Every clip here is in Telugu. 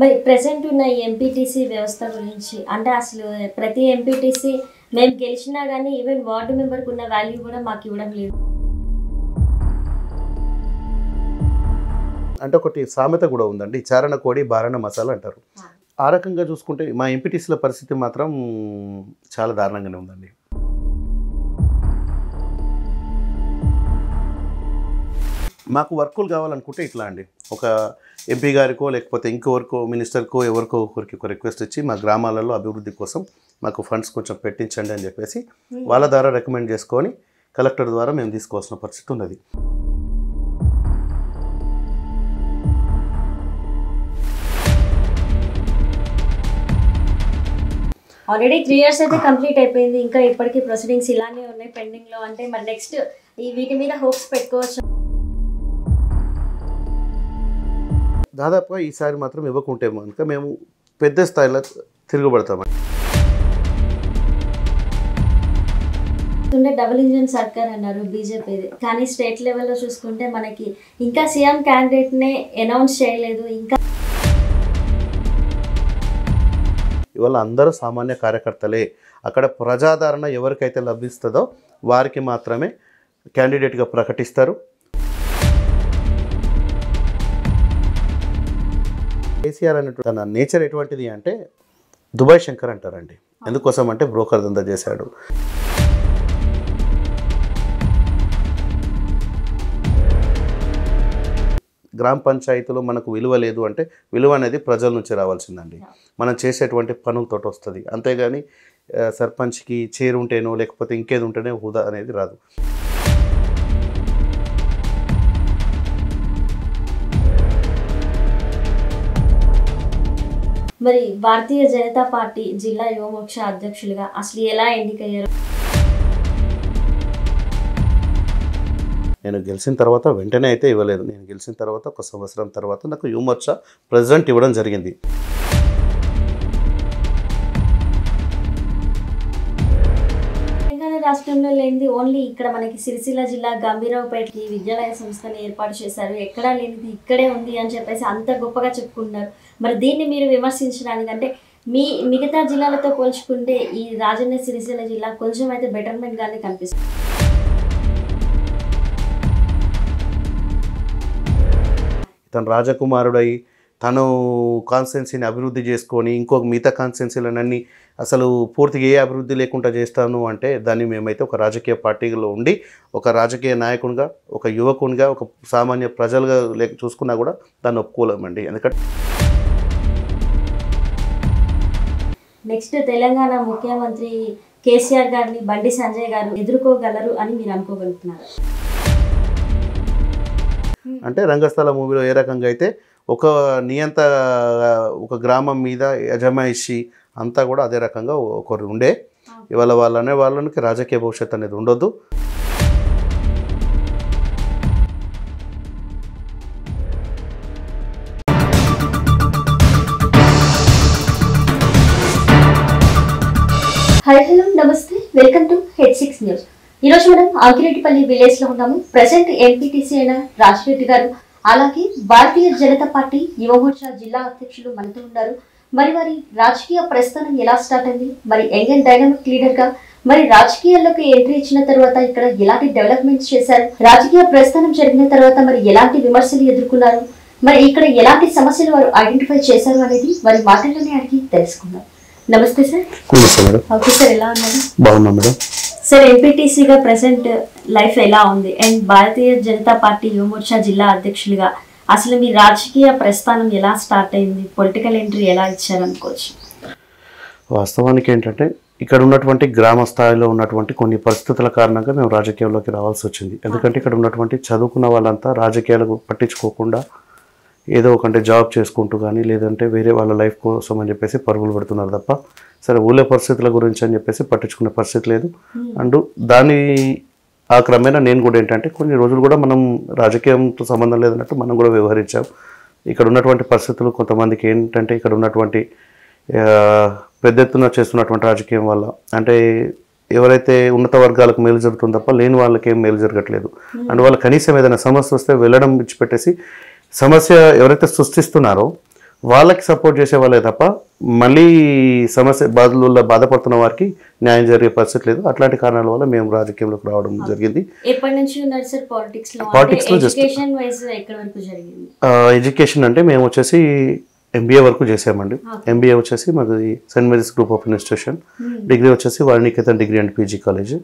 మరి ప్రజెంట్ ఉన్న ఎంపీటీసీ వ్యవస్థ గురించి అంటే అసలు ప్రతి ఎంపీటీసీ మేము గెలిచినా కానీ ఈవెన్ వార్డు మెంబర్కి ఉన్న వాల్యూ కూడా మాకు ఇవ్వడం లేదు అంటే ఒకటి సామెత కూడా ఉందండి చారణ కోడి బారణ మసాలా అంటారు ఆ రకంగా చూసుకుంటే మా ఎంపీటీసీల పరిస్థితి మాత్రం చాలా దారుణంగానే ఉందండి మాకు వర్కులు కావాలనుకుంటే ఇట్లా అండి ఒక ఎంపీ గారికో లేకపోతే ఇంకెవరికో మినిస్టర్కో ఎవరికో ఒకరికి ఒక రిక్వెస్ట్ ఇచ్చి మా గ్రామాలలో అభివృద్ధి కోసం మాకు ఫండ్స్ కొంచెం పెట్టించండి అని చెప్పేసి hmm. వాళ్ళ ద్వారా రికమెండ్ చేసుకొని కలెక్టర్ ద్వారా మేము తీసుకోవాల్సిన పరిస్థితి ఉన్నది ఆల్రెడీ త్రీ ఇయర్స్ అయితే కంప్లీట్ అయిపోయింది ఇంకా ఇప్పటికీ ప్రొసీడింగ్స్ ఇలానే ఉన్నాయి పెండింగ్లో అంటే మరి నెక్స్ట్ ఈ వీటి మీద హోప్స్ పెట్టుకోవచ్చు దాదాపుగా ఈసారి మాత్రం ఇవ్వకుంటే కనుక మేము పెద్ద స్థాయిలో తిరుగుబడతామని డబుల్ ఇంజిన్ సర్కార్ అన్నారు బీజేపీది కానీ స్టేట్ లెవెల్లో చూసుకుంటే మనకి ఇంకా సీఎం క్యాండిడేట్నే అనౌన్స్ చేయలేదు ఇంకా ఇవాళ అందరూ సామాన్య కార్యకర్తలే అక్కడ ప్రజాదరణ ఎవరికైతే లభిస్తుందో వారికి మాత్రమే క్యాండిడేట్గా ప్రకటిస్తారు కేసీఆర్ అనేటువంటి తన నేచర్ ఎటువంటిది అంటే దుబాయ్ శంకర్ అంటారండి ఎందుకోసం అంటే బ్రోకర్ దందా చేశాడు గ్రామ పంచాయతీలో మనకు విలువ లేదు అంటే విలువ అనేది ప్రజల నుంచి రావాల్సిందండి మనం చేసేటువంటి పనులతో వస్తుంది అంతేగాని సర్పంచ్కి చేరుంటేనో లేకపోతే ఇంకేది ఉంటేనే హోదా అనేది రాదు మరి భారతీయ జనతా పార్టీ జిల్లా యువమోక్ష అధ్యక్షులుగా అసలు ఎలా ఎన్నికయ్యారు నేను గెలిచిన తర్వాత వెంటనే అయితే ఇవ్వలేదు నేను గెలిచిన తర్వాత ఒక సంవత్సరం తర్వాత నాకు యువమోర్చ ప్రెసిడెంట్ ఇవ్వడం జరిగింది రాష్ట్రంలో లేనిది ఓన్లీ ఇక్కడ మనకి సిరిసిల్ల జిల్లా గంభీరావుపేటకి విద్యాలయ సంస్థను ఏర్పాటు చేశారు ఎక్కడా లేనిది ఇక్కడే ఉంది అని చెప్పేసి అంత గొప్పగా చెప్పుకున్నారు మరి దీన్ని మీరు విమర్శించడానికి అంటే మీ మిగతా జిల్లాలతో పోల్చుకుంటే ఈ రాజన్న సిరిసిల్ల జిల్లా కొంచెం అయితే గానే కనిపిస్తుంది తను రాజకుమారుడై తను కాన్స్టెన్సీని అభివృద్ధి చేసుకొని ఇంకొక మిగతా కాన్స్టెన్సీలనన్నీ అసలు పూర్తిగా ఏ అభివృద్ధి లేకుండా చేస్తాను అంటే దాన్ని మేమైతే ఒక రాజకీయ పార్టీలో ఉండి ఒక రాజకీయ నాయకునిగా ఒక యువకునిగా ఒక సామాన్య ప్రజలుగా చూసుకున్నా కూడా దాన్ని ఒప్పుకోలేమండి ఎందుకంటే నెక్స్ట్ తెలంగాణ ముఖ్యమంత్రి కేసీఆర్ గారిని బండి సంజయ్ గారు ఎదుర్కోగలరు అని మీరు అనుకోగలుగుతున్నారు అంటే రంగస్థల మూవీలో ఏ రకంగా అయితే ఒక నియంత ఒక గ్రామం మీద యజమాయిషి అంతా కూడా అదే రకంగా ఒకరు ఉండే ఇవాళ వాళ్ళనే వాళ్ళకి రాజకీయ భవిష్యత్తు అనేది ఉండొద్దు సిక్స్ న్యూస్ ఈ రోజు మనం ఆగిరెడ్డిపల్లి విలేజ్ లో ఉన్నాము ప్రజెంట్ ఎంపీటీసీ అయిన రాజిరెడ్డి గారు అలాగే భారతీయ జనతా పార్టీ యువమోర్చా జిల్లా అధ్యక్షులు మనతో ఉన్నారు మరి వారి రాజకీయ ప్రస్థానం ఎలా స్టార్ట్ అయింది మరి యంగ్ డైనమిక్ లీడర్ గా మరి రాజకీయాల్లోకి ఎంట్రీ ఇచ్చిన తర్వాత ఇక్కడ ఎలాంటి డెవలప్మెంట్స్ చేశారు రాజకీయ ప్రస్థానం జరిగిన తర్వాత మరి ఎలాంటి విమర్శలు ఎదుర్కొన్నారు మరి ఇక్కడ ఎలాంటి సమస్యలు వారు ఐడెంటిఫై చేశారు అనేది వారి మాటల్లోనే అడిగి తెలుసుకుందాం నమస్తే సార్ ఓకే సార్ ఎలా ఉన్నారు సార్ ఎంపీటీసీగా ప్రెసెంట్ లైఫ్ ఎలా ఉంది అండ్ భారతీయ జనతా పార్టీ యువమోర్చా జిల్లా అధ్యక్షులుగా అసలు మీ రాజకీయ ప్రస్థానం ఎలా స్టార్ట్ అయింది పొలిటికల్ ఎంట్రీ ఎలా ఇచ్చారనుకోవచ్చు వాస్తవానికి ఏంటంటే ఇక్కడ ఉన్నటువంటి గ్రామ స్థాయిలో ఉన్నటువంటి కొన్ని పరిస్థితుల కారణంగా మేము రాజకీయాల్లోకి రావాల్సి వచ్చింది ఎందుకంటే ఇక్కడ ఉన్నటువంటి చదువుకున్న వాళ్ళంతా రాజకీయాలకు పట్టించుకోకుండా ఏదో ఒకంటే జాబ్ చేసుకుంటూ కానీ లేదంటే వేరే వాళ్ళ లైఫ్ కోసం అని చెప్పేసి పరుగులు పెడుతున్నారు తప్ప సరే ఊళ్ళే పరిస్థితుల గురించి అని చెప్పేసి పట్టించుకునే పరిస్థితి లేదు hmm. అండ్ దాని ఆ క్రమేణా నేను కూడా ఏంటంటే కొన్ని రోజులు కూడా మనం రాజకీయంతో సంబంధం లేదన్నట్టు మనం కూడా వ్యవహరించాం ఇక్కడ ఉన్నటువంటి పరిస్థితులు కొంతమందికి ఏంటంటే ఇక్కడ ఉన్నటువంటి పెద్ద ఎత్తున చేస్తున్నటువంటి రాజకీయం వల్ల అంటే ఎవరైతే ఉన్నత వర్గాలకు మేలు జరుగుతుంది తప్ప లేని వాళ్ళకి ఏం మేలు జరగట్లేదు hmm. అండ్ వాళ్ళు కనీసం ఏదైనా సమస్య వస్తే వెళ్ళడం ఇచ్చిపెట్టేసి సమస్య ఎవరైతే సృష్టిస్తున్నారో వాళ్ళకి సపోర్ట్ చేసే వాళ్ళే తప్ప మళ్ళీ సమస్య బాధలు బాధపడుతున్న వారికి న్యాయం జరిగే పరిస్థితి లేదు అట్లాంటి కారణాల వల్ల మేము రాజకీయంలోకి రావడం జరిగింది పాలిటిక్స్ జస్ట్ ఎడ్యుకేషన్ అంటే మేము వచ్చేసి ఎంబీఏ వరకు చేసామండి ఎంబీఏ వచ్చేసి మాది Saint Mary's group of institution degree వచ్చేసి Varanikethan degree and PG college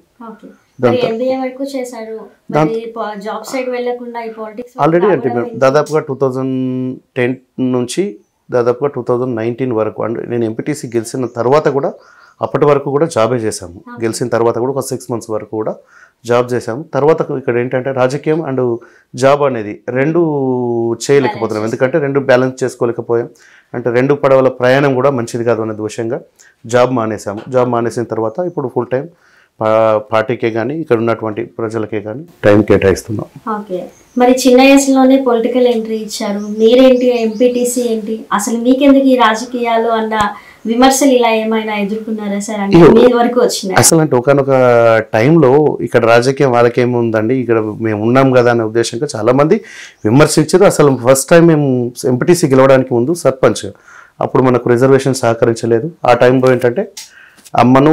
already అంటే మేము దాదాపుగా టూ థౌజండ్ టెన్ నుంచి దాదాపుగా టూ థౌజండ్ నైన్టీన్ వరకు అంటే నేను ఎంపీటీసీ గెలిచిన తర్వాత కూడా అప్పటి వరకు కూడా జాబే చేశాము గెలిచిన తర్వాత కూడా ఒక సిక్స్ మంత్స్ వరకు కూడా జాబ్ చేశాం తర్వాత ఇక్కడ ఏంటంటే రాజకీయం అండ్ జాబ్ అనేది రెండు చేయలేకపోతున్నాం ఎందుకంటే రెండు బ్యాలెన్స్ చేసుకోలేకపోయాం అంటే రెండు పడవల ప్రయాణం కూడా మంచిది కాదు అనే దోషంగా జాబ్ మానేసాము జాబ్ మానేసిన తర్వాత ఇప్పుడు ఫుల్ టైం పార్టీకే కానీ ఇక్కడ ఉన్నటువంటి ప్రజలకే కానీ టైం కేటాయిస్తున్నాం మరి చిన్న వయసులోనే పొలిటికల్ ఎంట్రీ ఇచ్చారు మీరేంటి ఎంపీటీసీ ఏంటి అసలు మీకెందుకు ఈ రాజకీయాలు అన్న విమర్శలు ఇలా ఏమైనా ఎదుర్కొన్నారా సార్ అంటే వరకు వచ్చినాయి అసలు అంటే ఒకనొక టైంలో ఇక్కడ రాజకీయం వాళ్ళకేమి ఉందండి ఇక్కడ మేము ఉన్నాం కదా అనే చాలా చాలామంది విమర్శించారు అసలు ఫస్ట్ టైం మేము ఎంపీటీసీ గెలవడానికి ముందు సర్పంచ్ అప్పుడు మనకు రిజర్వేషన్ సహకరించలేదు ఆ టైంలో ఏంటంటే అమ్మను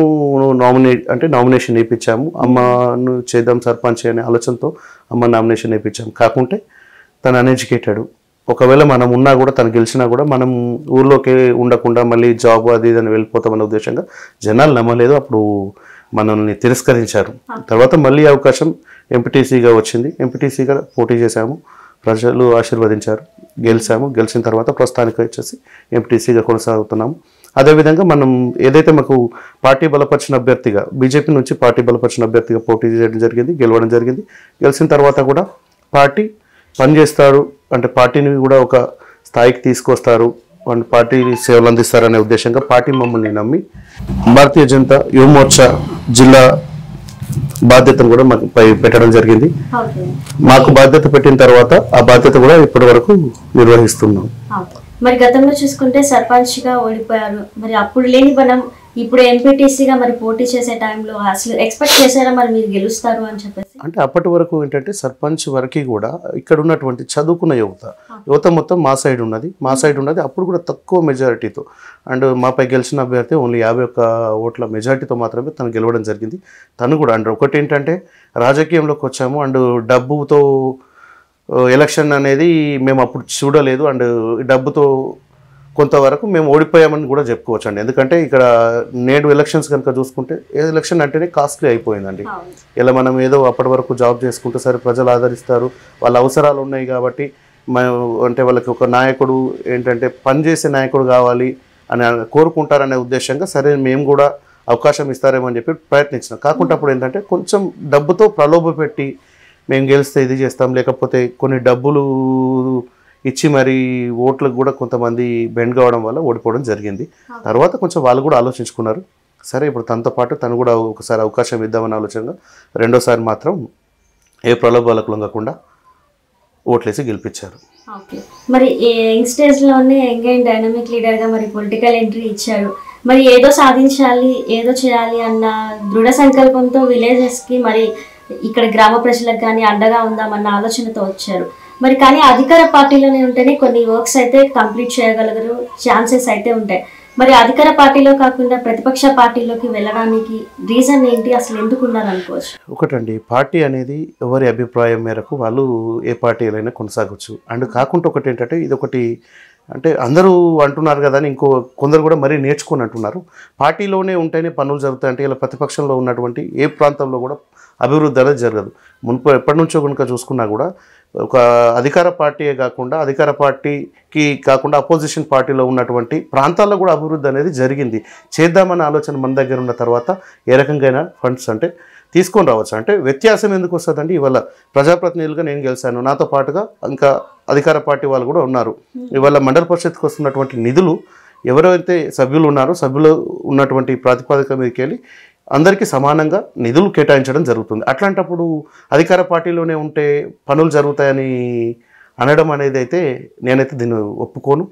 నామినే అంటే నామినేషన్ వేయించాము అమ్మను చేద్దాం సర్పంచ్ అనే ఆలోచనతో అమ్మ నామినేషన్ వేయించాము కాకుంటే తను అన్ఎడ్యుకేటెడ్ ఒకవేళ మనం ఉన్నా కూడా తను గెలిచినా కూడా మనం ఊర్లోకి ఉండకుండా మళ్ళీ జాబ్ అది ఇది అని వెళ్ళిపోతామనే ఉద్దేశంగా జనాలు నమ్మలేదు అప్పుడు మనల్ని తిరస్కరించారు తర్వాత మళ్ళీ అవకాశం ఎంపీటీసీగా వచ్చింది ఎంపీటీసీగా పోటీ చేశాము ప్రజలు ఆశీర్వదించారు గెలిచాము గెలిచిన తర్వాత ప్రస్తుతానికి వచ్చేసి ఎంపీటీసీగా కొనసాగుతున్నాము అదేవిధంగా మనం ఏదైతే మాకు పార్టీ బలపరిచిన అభ్యర్థిగా బీజేపీ నుంచి పార్టీ బలపరిచిన అభ్యర్థిగా పోటీ చేయడం జరిగింది గెలవడం జరిగింది గెలిచిన తర్వాత కూడా పార్టీ పనిచేస్తారు అంటే పార్టీని కూడా ఒక స్థాయికి తీసుకొస్తారు అండ్ పార్టీ సేవలు అందిస్తారనే ఉద్దేశంగా పార్టీ మమ్మల్ని నమ్మి భారతీయ జనతా యువమోర్చా జిల్లా బాధ్యతను కూడా మాకు పెట్టడం జరిగింది మాకు బాధ్యత పెట్టిన తర్వాత ఆ బాధ్యత కూడా ఇప్పటి వరకు నిర్వహిస్తున్నాం మరి గతంలో చూసుకుంటే సర్పంచ్గా ఓడిపోయారు మరి అప్పుడు లేని మనం ఇప్పుడు ఎంపీటీసీగా మరి పోటీ చేసే టైంలో అసలు ఎక్స్పెక్ట్ చేశారా మరి మీరు గెలుస్తారు అని చెప్పేసి అంటే అప్పటి వరకు ఏంటంటే సర్పంచ్ వరకు కూడా ఇక్కడ ఉన్నటువంటి చదువుకున్న యువత యువత మొత్తం మా సైడ్ ఉన్నది మా సైడ్ ఉన్నది అప్పుడు కూడా తక్కువ మెజారిటీతో అండ్ మాపై గెలిచిన అభ్యర్థి ఓన్లీ యాభై ఒక్క ఓట్ల మెజారిటీతో మాత్రమే తను గెలవడం జరిగింది తను కూడా అండ్ ఒకటి ఏంటంటే రాజకీయంలోకి వచ్చాము అండ్ డబ్బుతో ఎలక్షన్ అనేది మేము అప్పుడు చూడలేదు అండ్ డబ్బుతో కొంతవరకు మేము ఓడిపోయామని కూడా చెప్పుకోవచ్చండి ఎందుకంటే ఇక్కడ నేడు ఎలక్షన్స్ కనుక చూసుకుంటే ఎలక్షన్ అంటేనే కాస్ట్లీ అయిపోయిందండి ఇలా మనం ఏదో అప్పటి వరకు జాబ్ చేసుకుంటే సరే ప్రజలు ఆదరిస్తారు వాళ్ళ అవసరాలు ఉన్నాయి కాబట్టి అంటే వాళ్ళకి ఒక నాయకుడు ఏంటంటే పనిచేసే నాయకుడు కావాలి అని కోరుకుంటారనే ఉద్దేశంగా సరే మేము కూడా అవకాశం ఇస్తారేమో అని చెప్పి ప్రయత్నించినాం కాకుండా అప్పుడు ఏంటంటే కొంచెం డబ్బుతో ప్రలోభ పెట్టి మేము గెలిస్తే ఇది చేస్తాం లేకపోతే కొన్ని డబ్బులు ఇచ్చి మరి ఓట్లకు కూడా కొంతమంది బెండ్ కావడం వల్ల ఓడిపోవడం జరిగింది తర్వాత కొంచెం వాళ్ళు కూడా ఆలోచించుకున్నారు సరే ఇప్పుడు తనతో పాటు తను కూడా ఒకసారి అవకాశం ఇద్దామని ఆలోచనగా రెండోసారి మాత్రం ఏ ప్రలోభాలకు లొంగకుండా ఓట్లేసి గెలిపించారు మరి యంగ్ లోనే యంగ్ అండ్ డైనమిక్ లీడర్గా మరి పొలిటికల్ ఎంట్రీ ఇచ్చారు మరి ఏదో సాధించాలి ఏదో చేయాలి అన్న దృఢ సంకల్పంతో విలేజెస్కి మరి ఇక్కడ గ్రామ ప్రజలకు కానీ అండగా ఉందామన్న ఆలోచనతో వచ్చారు మరి కానీ అధికార పార్టీలోనే ఉంటేనే కొన్ని వర్క్స్ అయితే కంప్లీట్ చేయగలగరు ఛాన్సెస్ అయితే ఉంటాయి మరి అధికార పార్టీలో కాకుండా ప్రతిపక్ష పార్టీలోకి వెళ్ళడానికి రీజన్ ఏంటి అసలు ఎందుకు ఉన్నారనుకోవచ్చు ఒకటండి పార్టీ అనేది ఎవరి అభిప్రాయం మేరకు వాళ్ళు ఏ పార్టీలైనా కొనసాగొచ్చు అండ్ కాకుండా ఒకటి ఏంటంటే ఇది ఒకటి అంటే అందరూ అంటున్నారు కదా అని ఇంకో కొందరు కూడా మరీ నేర్చుకొని అంటున్నారు పార్టీలోనే ఉంటేనే పనులు జరుగుతాయి అంటే ఇలా ప్రతిపక్షంలో ఉన్నటువంటి ఏ ప్రాంతంలో కూడా అభివృద్ధి అనేది జరగదు మునుపు ఎప్పటి నుంచో కనుక చూసుకున్నా కూడా ఒక అధికార పార్టీయే కాకుండా అధికార పార్టీకి కాకుండా అపోజిషన్ పార్టీలో ఉన్నటువంటి ప్రాంతాల్లో కూడా అభివృద్ధి అనేది జరిగింది చేద్దామన్న ఆలోచన మన దగ్గర ఉన్న తర్వాత ఏ రకంగా ఫండ్స్ అంటే తీసుకొని రావచ్చు అంటే వ్యత్యాసం ఎందుకు వస్తుందండి ఇవాళ ప్రజాప్రతినిధులుగా నేను గెలిచాను నాతో పాటుగా ఇంకా అధికార పార్టీ వాళ్ళు కూడా ఉన్నారు ఇవాళ మండల పరిషత్కి వస్తున్నటువంటి నిధులు ఎవరైతే సభ్యులు ఉన్నారో సభ్యులు ఉన్నటువంటి ప్రాతిపదిక మీదకి వెళ్ళి అందరికీ సమానంగా నిధులు కేటాయించడం జరుగుతుంది అట్లాంటప్పుడు అధికార పార్టీలోనే ఉంటే పనులు జరుగుతాయని అనడం అనేది అయితే నేనైతే దీన్ని ఒప్పుకోను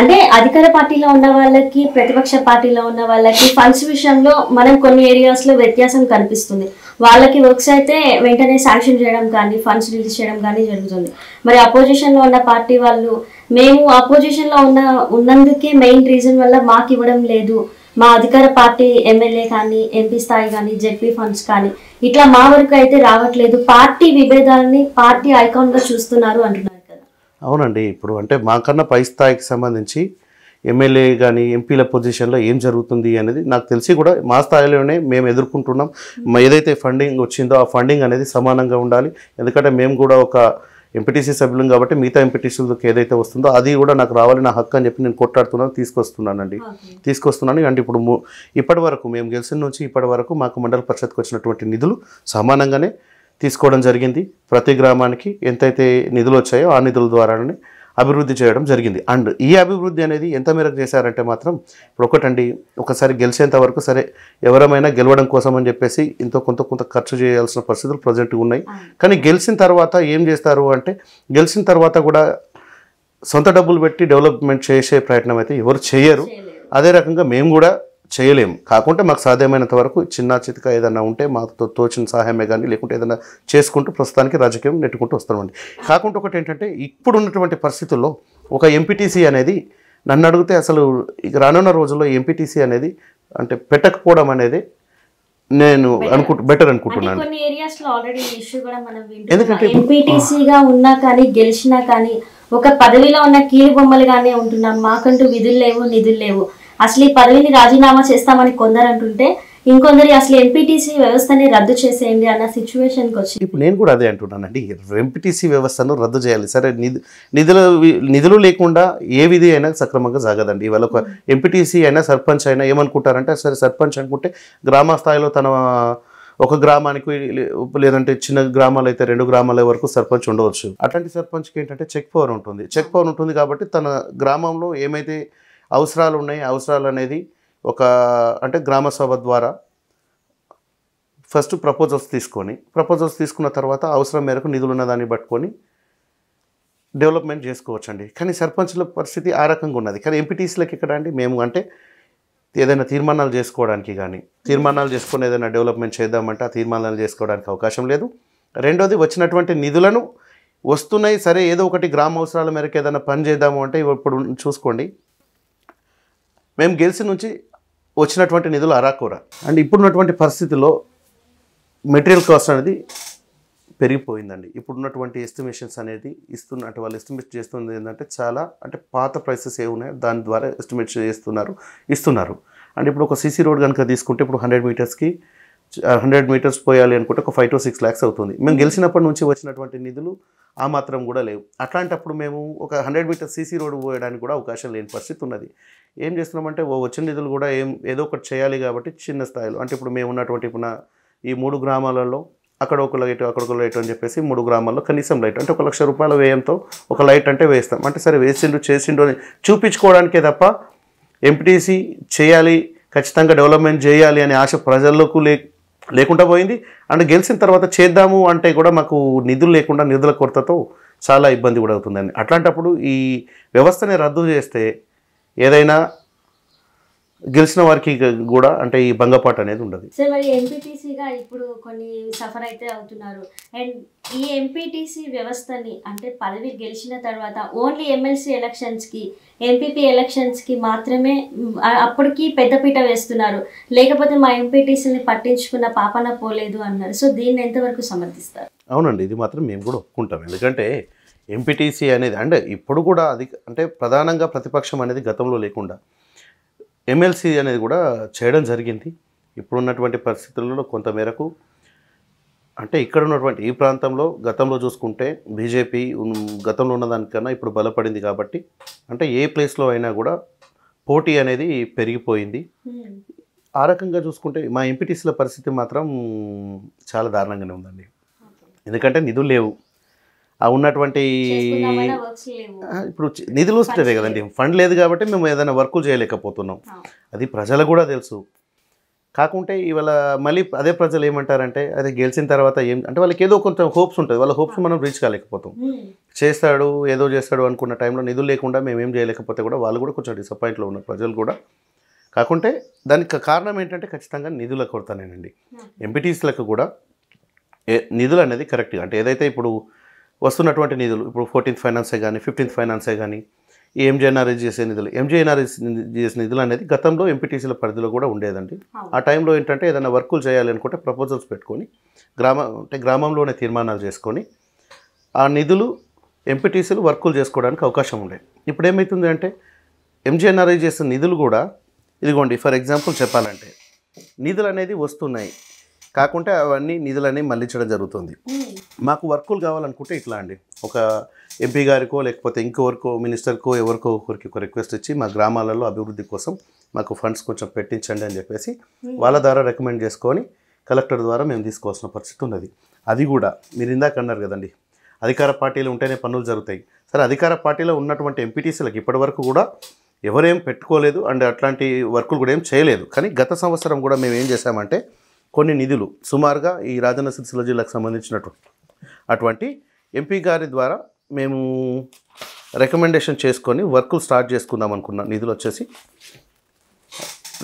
అంటే అధికార పార్టీలో ఉన్న వాళ్ళకి ప్రతిపక్ష పార్టీలో ఉన్న వాళ్ళకి ఫండ్స్ విషయంలో మనం కొన్ని ఏరియాస్ లో వ్యత్యాసం కనిపిస్తుంది వాళ్ళకి వర్క్స్ అయితే వెంటనే శాంక్షన్ చేయడం కానీ ఫండ్స్ రిలీజ్ చేయడం కానీ జరుగుతుంది మరి అపోజిషన్ లో ఉన్న పార్టీ వాళ్ళు మేము అపోజిషన్ లో ఉన్న ఉన్నందుకే మెయిన్ రీజన్ వల్ల మాకు ఇవ్వడం లేదు మా అధికార పార్టీ ఎమ్మెల్యే కానీ ఎంపీ స్థాయి కానీ జెడ్పీ ఫండ్స్ కానీ ఇట్లా మా వరకు అయితే రావట్లేదు పార్టీ విభేదాలని పార్టీ గా చూస్తున్నారు అంటున్నారు కదా అవునండి ఇప్పుడు అంటే మాకన్నా పై స్థాయికి సంబంధించి ఎమ్మెల్యే కానీ ఎంపీల పొజిషన్లో ఏం జరుగుతుంది అనేది నాకు తెలిసి కూడా మా స్థాయిలోనే మేము ఎదుర్కొంటున్నాం ఏదైతే ఫండింగ్ వచ్చిందో ఆ ఫండింగ్ అనేది సమానంగా ఉండాలి ఎందుకంటే మేము కూడా ఒక ఎంపీటీసీ సభ్యులం కాబట్టి మిగతా ఎంపీటీసీలకు ఏదైతే వస్తుందో అది కూడా నాకు రావాలి నా హక్కు అని చెప్పి నేను కొట్లాడుతున్నాను తీసుకొస్తున్నానండి తీసుకొస్తున్నాను అంటే ఇప్పుడు ఇప్పటి వరకు మేము గెలిచిన నుంచి ఇప్పటి వరకు మాకు మండల పరిషత్కి వచ్చినటువంటి నిధులు సమానంగానే తీసుకోవడం జరిగింది ప్రతి గ్రామానికి ఎంతైతే నిధులు వచ్చాయో ఆ నిధుల ద్వారానే అభివృద్ధి చేయడం జరిగింది అండ్ ఈ అభివృద్ధి అనేది ఎంత మేరకు చేశారంటే మాత్రం ఇప్పుడు ఒకటండి ఒకసారి గెలిచేంత వరకు సరే ఎవరమైనా గెలవడం కోసం అని చెప్పేసి ఇంతో కొంత కొంత ఖర్చు చేయాల్సిన పరిస్థితులు ప్రజెంట్ ఉన్నాయి కానీ గెలిచిన తర్వాత ఏం చేస్తారు అంటే గెలిచిన తర్వాత కూడా సొంత డబ్బులు పెట్టి డెవలప్మెంట్ చేసే ప్రయత్నం అయితే ఎవరు చేయరు అదే రకంగా మేము కూడా చేయలేము కాకుంటే మాకు సాధ్యమైనంత వరకు చిన్న చితిక ఏదైనా ఉంటే మాతో తోచిన సహాయమే కానీ లేకుంటే ఏదైనా చేసుకుంటూ ప్రస్తుతానికి రాజకీయం నెట్టుకుంటూ వస్తామండి కాకుండా ఒకటి ఏంటంటే ఇప్పుడు ఉన్నటువంటి పరిస్థితుల్లో ఒక ఎంపీటీసీ అనేది నన్ను అడిగితే అసలు రానున్న రోజుల్లో ఎంపీటీసీ అనేది అంటే పెట్టకపోవడం అనేది నేను అనుకుంటు బెటర్ అనుకుంటున్నాను ఎందుకంటే ఎంపీటీసీగా ఉన్నా కానీ గెలిచినా కానీ ఒక పదవిలో ఉన్న కీలు బొమ్మలుగానే ఉంటున్నాం మాకంటూ విధులు లేవు నిధులు లేవు అసలు ఈ పదవిని రాజీనామా చేస్తామని కొందరు అంటుంటే ఇంకొందరి అసలు ఎంపీటీసీ వ్యవస్థని రద్దు చేసేయండి అన్న సిచ్యువేషన్ వచ్చి ఇప్పుడు నేను కూడా అదే అంటున్నానండి ఎంపీటీసీ వ్యవస్థను రద్దు చేయాలి సరే నిధు నిధులు లేకుండా ఏ విధి అయినా సక్రమంగా సాగదండి ఇవాళ ఒక ఎంపీటీసీ అయినా సర్పంచ్ అయినా ఏమనుకుంటారంటే సరే సర్పంచ్ అనుకుంటే గ్రామ స్థాయిలో తన ఒక గ్రామానికి లేదంటే చిన్న గ్రామాలు అయితే రెండు గ్రామాల వరకు సర్పంచ్ ఉండవచ్చు అట్లాంటి సర్పంచ్కి ఏంటంటే చెక్ పవర్ ఉంటుంది చెక్ పవర్ ఉంటుంది కాబట్టి తన గ్రామంలో ఏమైతే అవసరాలు ఉన్నాయి అవసరాలు అనేది ఒక అంటే గ్రామ సభ ద్వారా ఫస్ట్ ప్రపోజల్స్ తీసుకొని ప్రపోజల్స్ తీసుకున్న తర్వాత అవసరం మేరకు నిధులు ఉన్నదాన్ని పట్టుకొని డెవలప్మెంట్ చేసుకోవచ్చండి కానీ సర్పంచ్ల పరిస్థితి ఆ రకంగా ఉన్నది కానీ ఎంపీటీసీలకు ఇక్కడ అండి మేము అంటే ఏదైనా తీర్మానాలు చేసుకోవడానికి కానీ తీర్మానాలు చేసుకొని ఏదైనా డెవలప్మెంట్ చేద్దామంటే ఆ తీర్మానాలు చేసుకోవడానికి అవకాశం లేదు రెండోది వచ్చినటువంటి నిధులను వస్తున్నాయి సరే ఏదో ఒకటి గ్రామ అవసరాల మేరకు ఏదైనా పని చేద్దాము అంటే ఇప్పుడు చూసుకోండి మేము గెలిచి నుంచి వచ్చినటువంటి నిధులు అరాకూర అండ్ ఇప్పుడున్నటువంటి పరిస్థితుల్లో మెటీరియల్ కాస్ట్ అనేది పెరిగిపోయిందండి ఇప్పుడున్నటువంటి ఎస్టిమేషన్స్ అనేది ఇస్తున్నట్టు వాళ్ళు ఎస్టిమేట్ చేస్తుంది ఏంటంటే చాలా అంటే పాత ప్రైసెస్ ఏ ఉన్నాయో దాని ద్వారా ఎస్టిమేట్ చేస్తున్నారు ఇస్తున్నారు అండ్ ఇప్పుడు ఒక సీసీ రోడ్ కనుక తీసుకుంటే ఇప్పుడు హండ్రెడ్ మీటర్స్కి హండ్రెడ్ మీటర్స్ పోయాలి అనుకుంటే ఒక ఫైవ్ టు సిక్స్ ల్యాక్స్ అవుతుంది మేము గెలిచినప్పటి నుంచి వచ్చినటువంటి నిధులు ఆ మాత్రం కూడా లేవు అట్లాంటప్పుడు మేము ఒక హండ్రెడ్ మీటర్స్ సీసీ రోడ్డు పోయడానికి కూడా అవకాశం లేని పరిస్థితి ఉన్నది ఏం చేస్తున్నామంటే ఓ వచ్చిన నిధులు కూడా ఏం ఏదో ఒకటి చేయాలి కాబట్టి చిన్న స్థాయిలో అంటే ఇప్పుడు మేము ఉన్నటువంటి ఇప్పుడు ఈ మూడు గ్రామాలలో అక్కడ ఒక లైట్ అక్కడ ఒక లైట్ అని చెప్పేసి మూడు గ్రామాల్లో కనీసం లైట్ అంటే ఒక లక్ష రూపాయల వ్యయంతో ఒక లైట్ అంటే వేస్తాం అంటే సరే వేసిండు చేసిండు అని చూపించుకోవడానికే తప్ప ఎంపీటీసీ చేయాలి ఖచ్చితంగా డెవలప్మెంట్ చేయాలి అనే ఆశ ప్రజలకు లే లేకుండా పోయింది అండ్ గెలిచిన తర్వాత చేద్దాము అంటే కూడా మాకు నిధులు లేకుండా నిధుల కొరతతో చాలా ఇబ్బంది కూడా అవుతుందండి అట్లాంటప్పుడు ఈ వ్యవస్థని రద్దు చేస్తే ఏదైనా గెలిచిన వారికి కూడా అంటే ఈ భంగపాటు అనేది ఉండదు సార్ మరి ఎంపీటీసీగా ఇప్పుడు కొన్ని సఫర్ అయితే అవుతున్నారు అండ్ ఈ ఎంపీటీసీ వ్యవస్థని అంటే పదవి గెలిచిన తర్వాత ఓన్లీ ఎమ్మెల్సీ ఎలక్షన్స్కి ఎంపీపీ ఎలక్షన్స్కి మాత్రమే అప్పటికి పెద్దపీట వేస్తున్నారు లేకపోతే మా ఎంపీటీసీని పట్టించుకున్న పాపన పోలేదు అన్నారు సో దీన్ని ఎంతవరకు సమర్థిస్తారు అవునండి ఇది మాత్రం మేము కూడా ఒప్పుకుంటాం ఎందుకంటే ఎంపీటీసీ అనేది అంటే ఇప్పుడు కూడా అది అంటే ప్రధానంగా ప్రతిపక్షం అనేది గతంలో లేకుండా ఎమ్మెల్సీ అనేది కూడా చేయడం జరిగింది ఇప్పుడున్నటువంటి పరిస్థితుల్లో కొంతమేరకు అంటే ఇక్కడ ఉన్నటువంటి ఈ ప్రాంతంలో గతంలో చూసుకుంటే బీజేపీ గతంలో ఉన్నదానికన్నా ఇప్పుడు బలపడింది కాబట్టి అంటే ఏ ప్లేస్లో అయినా కూడా పోటీ అనేది పెరిగిపోయింది hmm. ఆ రకంగా చూసుకుంటే మా ఎంపీటీసీల పరిస్థితి మాత్రం చాలా దారుణంగానే ఉందండి ఎందుకంటే నిధులు లేవు ఆ ఉన్నటువంటి ఇప్పుడు నిధులు వస్తుంటాయి కదండి ఫండ్ లేదు కాబట్టి మేము ఏదైనా వర్కులు చేయలేకపోతున్నాం అది ప్రజలకు కూడా తెలుసు కాకుంటే ఇవాళ మళ్ళీ అదే ప్రజలు ఏమంటారంటే అదే గెలిచిన తర్వాత ఏం అంటే వాళ్ళకి ఏదో కొంచెం హోప్స్ ఉంటుంది వాళ్ళ హోప్స్ మనం రీచ్ కాలేకపోతాం చేస్తాడు ఏదో చేస్తాడు అనుకున్న టైంలో నిధులు లేకుండా మేము ఏం చేయలేకపోతే కూడా వాళ్ళు కూడా కొంచెం డిసప్పాయింట్లో ఉన్నారు ప్రజలు కూడా కాకుంటే దానికి కారణం ఏంటంటే ఖచ్చితంగా నిధుల కొరతనేనండి ఎంపీటీసీలకు కూడా నిధులు అనేది కరెక్ట్గా అంటే ఏదైతే ఇప్పుడు వస్తున్నటువంటి నిధులు ఇప్పుడు ఫోర్టీన్త్ ఫైనాన్సే కానీ ఫిఫ్టీన్త్ ఫైనాన్సే కానీ ఈ ఎంజేఎన్ఆర్ఎస్ చేసే నిధులు ఎంజేఎన్ఆర్ఎస్ చేసే నిధులు అనేది గతంలో ఎంపీటీసీల పరిధిలో కూడా ఉండేదండి ఆ టైంలో ఏంటంటే ఏదైనా వర్కులు చేయాలి అనుకుంటే ప్రపోజల్స్ పెట్టుకొని గ్రామ అంటే గ్రామంలోనే తీర్మానాలు చేసుకొని ఆ నిధులు ఎంపీటీసీలు వర్కులు చేసుకోవడానికి అవకాశం ఉండేది ఇప్పుడు ఏమవుతుంది అంటే ఎంజేఎన్ఆర్ఐ చేసిన నిధులు కూడా ఇదిగోండి ఫర్ ఎగ్జాంపుల్ చెప్పాలంటే నిధులు అనేది వస్తున్నాయి కాకుంటే అవన్నీ నిధులని మళ్ళించడం జరుగుతుంది hmm. మాకు వర్కులు కావాలనుకుంటే ఇట్లా అండి ఒక ఎంపీ గారికో లేకపోతే ఇంకెవరికో మినిస్టర్కో ఎవరికో ఒకరికి ఒక రిక్వెస్ట్ ఇచ్చి మా గ్రామాలలో అభివృద్ధి కోసం మాకు ఫండ్స్ కొంచెం పెట్టించండి అని చెప్పేసి hmm. వాళ్ళ ద్వారా రికమెండ్ చేసుకొని కలెక్టర్ ద్వారా మేము తీసుకోవాల్సిన పరిస్థితి ఉన్నది అది కూడా మీరు ఇందాక అన్నారు కదండి అధికార పార్టీలు ఉంటేనే పనులు జరుగుతాయి సరే అధికార పార్టీలో ఉన్నటువంటి ఎంపీటీసీలకు ఇప్పటివరకు కూడా ఎవరేం పెట్టుకోలేదు అండ్ అట్లాంటి వర్కులు కూడా ఏం చేయలేదు కానీ గత సంవత్సరం కూడా మేము ఏం చేశామంటే కొన్ని నిధులు సుమారుగా ఈ రాజన్న సిరిసిల్ల జిల్లాకు సంబంధించినట్టు అటువంటి ఎంపీ గారి ద్వారా మేము రికమెండేషన్ చేసుకొని వర్కులు స్టార్ట్ చేసుకుందాం అనుకున్నాం నిధులు వచ్చేసి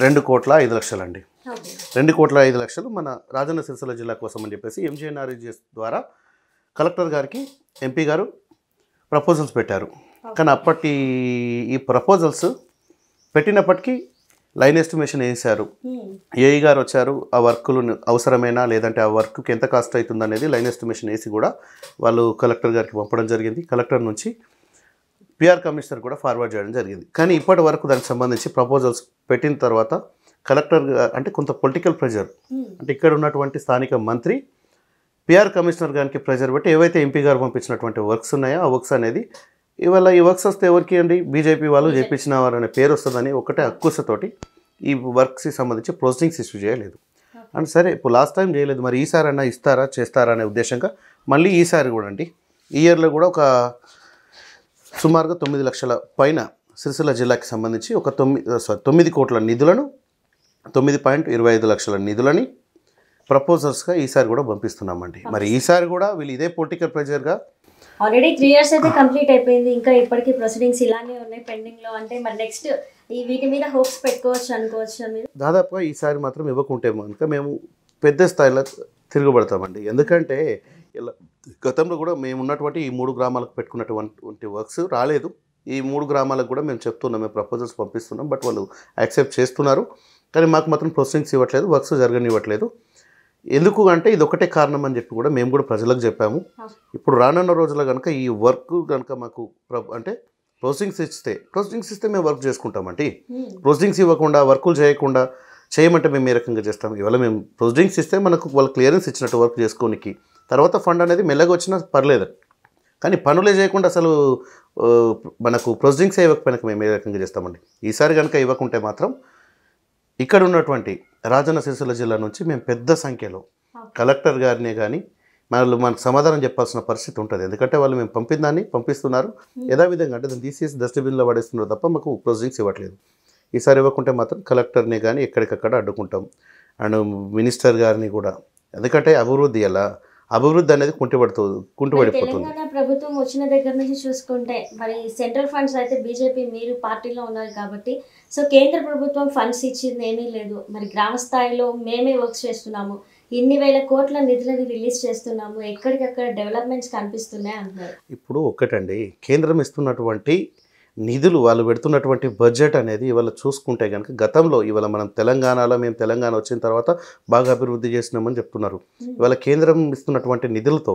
రెండు కోట్ల ఐదు లక్షలు అండి రెండు కోట్ల ఐదు లక్షలు మన రాజన్న సిరిసిల్ల జిల్లా కోసం అని చెప్పేసి ఎంజేఎన్ఆర్ఈజిఎస్ ద్వారా కలెక్టర్ గారికి ఎంపీ గారు ప్రపోజల్స్ పెట్టారు కానీ అప్పటి ఈ ప్రపోజల్స్ పెట్టినప్పటికీ లైన్ ఎస్టిమేషన్ వేశారు hmm. ఏఈ గారు వచ్చారు ఆ వర్క్లు అవసరమైనా లేదంటే ఆ వర్క్కి ఎంత కాస్ట్ అవుతుంది అనేది లైన్ ఎస్టిమేషన్ వేసి కూడా వాళ్ళు కలెక్టర్ గారికి పంపడం జరిగింది కలెక్టర్ నుంచి పిఆర్ కమిషనర్ కూడా ఫార్వర్డ్ చేయడం జరిగింది కానీ ఇప్పటి వరకు దానికి సంబంధించి ప్రపోజల్స్ పెట్టిన తర్వాత కలెక్టర్ అంటే కొంత పొలిటికల్ ప్రెషర్ hmm. అంటే ఇక్కడ ఉన్నటువంటి స్థానిక మంత్రి పిఆర్ కమిషనర్ గారికి ప్రెజర్ పెట్టి ఏవైతే ఎంపీ గారు పంపించినటువంటి వర్క్స్ ఉన్నాయో ఆ వర్క్స్ అనేది ఇవాళ ఈ వర్క్స్ వస్తే ఎవరికి అండి బీజేపీ వాళ్ళు చేపించిన వారు అనే పేరు వస్తుందని ఒకటే అక్కుసతోటి ఈ వర్క్స్కి సంబంధించి ప్రొసెసింగ్స్ ఇష్యూ చేయలేదు అండ్ సరే ఇప్పుడు లాస్ట్ టైం చేయలేదు మరి ఈసారి అన్న ఇస్తారా చేస్తారా అనే ఉద్దేశంగా మళ్ళీ ఈసారి కూడా అండి ఈ ఇయర్లో కూడా ఒక సుమారుగా తొమ్మిది లక్షల పైన సిరిసిల్ల జిల్లాకి సంబంధించి ఒక తొమ్మిది సారీ తొమ్మిది కోట్ల నిధులను తొమ్మిది పాయింట్ ఇరవై ఐదు లక్షల నిధులని ప్రపోజల్స్గా ఈసారి కూడా పంపిస్తున్నామండి మరి ఈసారి కూడా వీళ్ళు ఇదే పొలిటికల్ ప్రెజర్గా ఆల్రెడీ త్రీ ఇయర్స్ అయితే కంప్లీట్ అయిపోయింది ఇంకా ఇప్పటికీ ప్రొసీడింగ్స్ ఇలానే ఉన్నాయి పెండింగ్ లో అంటే మరి నెక్స్ట్ ఈ వీటి మీద హోప్స్ పెట్టుకోవచ్చు అనుకోవచ్చు మీరు దాదాపుగా ఈసారి మాత్రం ఇవ్వకుంటే ఇంకా మేము పెద్ద స్థాయిలో తిరగబడతామండి ఎందుకంటే ఇలా గతంలో కూడా మేము ఉన్నటువంటి ఈ మూడు గ్రామాలకు పెట్టుకున్నటువంటి వర్క్స్ రాలేదు ఈ మూడు గ్రామాలకు కూడా మేము చెప్తున్నాం మేము ప్రపోజల్స్ పంపిస్తున్నాం బట్ వాళ్ళు యాక్సెప్ట్ చేస్తున్నారు కానీ మాకు మాత్రం ప్రొసీడింగ్స్ ఇవ్వట్లేదు వర్క్స్ జరగనివ్వట్లేదు ఎందుకు అంటే ఇది ఒకటే కారణం అని చెప్పి కూడా మేము కూడా ప్రజలకు చెప్పాము ఇప్పుడు రానున్న రోజుల్లో కనుక ఈ వర్క్ కనుక మాకు అంటే క్లోజింగ్స్ ఇస్తే క్లోజింగ్స్ ఇస్తే మేము వర్క్ చేసుకుంటామండి క్లోజింగ్స్ ఇవ్వకుండా వర్కులు చేయకుండా చేయమంటే మేము ఏ రకంగా చేస్తాం ఇవాళ మేము ప్రొసీడింగ్స్ ఇస్తే మనకు వాళ్ళు క్లియరెన్స్ ఇచ్చినట్టు వర్క్ చేసుకోనికి తర్వాత ఫండ్ అనేది మెల్లగా వచ్చినా పర్లేదు కానీ పనులే చేయకుండా అసలు మనకు ప్రొసీడింగ్స్ ఇవ్వకపోయినాక మేము ఏ రకంగా చేస్తామండి ఈసారి కనుక ఇవ్వకుంటే మాత్రం ఇక్కడ ఉన్నటువంటి రాజన్న సిరిసిల్ల జిల్లా నుంచి మేము పెద్ద సంఖ్యలో కలెక్టర్ గారినే కానీ మనల్ని మనకు సమాధానం చెప్పాల్సిన పరిస్థితి ఉంటుంది ఎందుకంటే వాళ్ళు మేము పంపిన దాన్ని పంపిస్తున్నారు యథావిధంగా అంటే దాన్ని తీసేసి డస్ట్బిన్లో పడేస్తున్నారు తప్ప మాకు ప్రొసీజింగ్స్ ఇవ్వట్లేదు ఈసారి ఇవ్వకుంటే మాత్రం కలెక్టర్ని కానీ ఎక్కడికక్కడ అడ్డుకుంటాం అండ్ మినిస్టర్ గారిని కూడా ఎందుకంటే అభివృద్ధి ఎలా అభివృద్ధి అనేది కుంటిపడుతుంది కుంటిపడిపోతుంది తెలంగాణ ప్రభుత్వం వచ్చిన దగ్గర నుంచి చూసుకుంటే మరి సెంట్రల్ ఫండ్స్ అయితే బీజేపీ మీరు పార్టీలో ఉన్నారు కాబట్టి సో కేంద్ర ప్రభుత్వం ఫండ్స్ ఇచ్చింది ఏమీ లేదు మరి గ్రామ స్థాయిలో మేమే వర్క్ చేస్తున్నాము ఇన్ని వేల కోట్ల నిధులని రిలీజ్ చేస్తున్నాము ఎక్కడికక్కడ డెవలప్మెంట్స్ కనిపిస్తున్నాయి అంటున్నారు ఇప్పుడు ఒక్కటండి కేంద్రం ఇస్తున్నటువంటి నిధులు వాళ్ళు పెడుతున్నటువంటి బడ్జెట్ అనేది ఇవాళ చూసుకుంటే కనుక గతంలో ఇవాళ మనం తెలంగాణలో మేము తెలంగాణ వచ్చిన తర్వాత బాగా అభివృద్ధి చేసినామని చెప్తున్నారు ఇవాళ కేంద్రం ఇస్తున్నటువంటి నిధులతో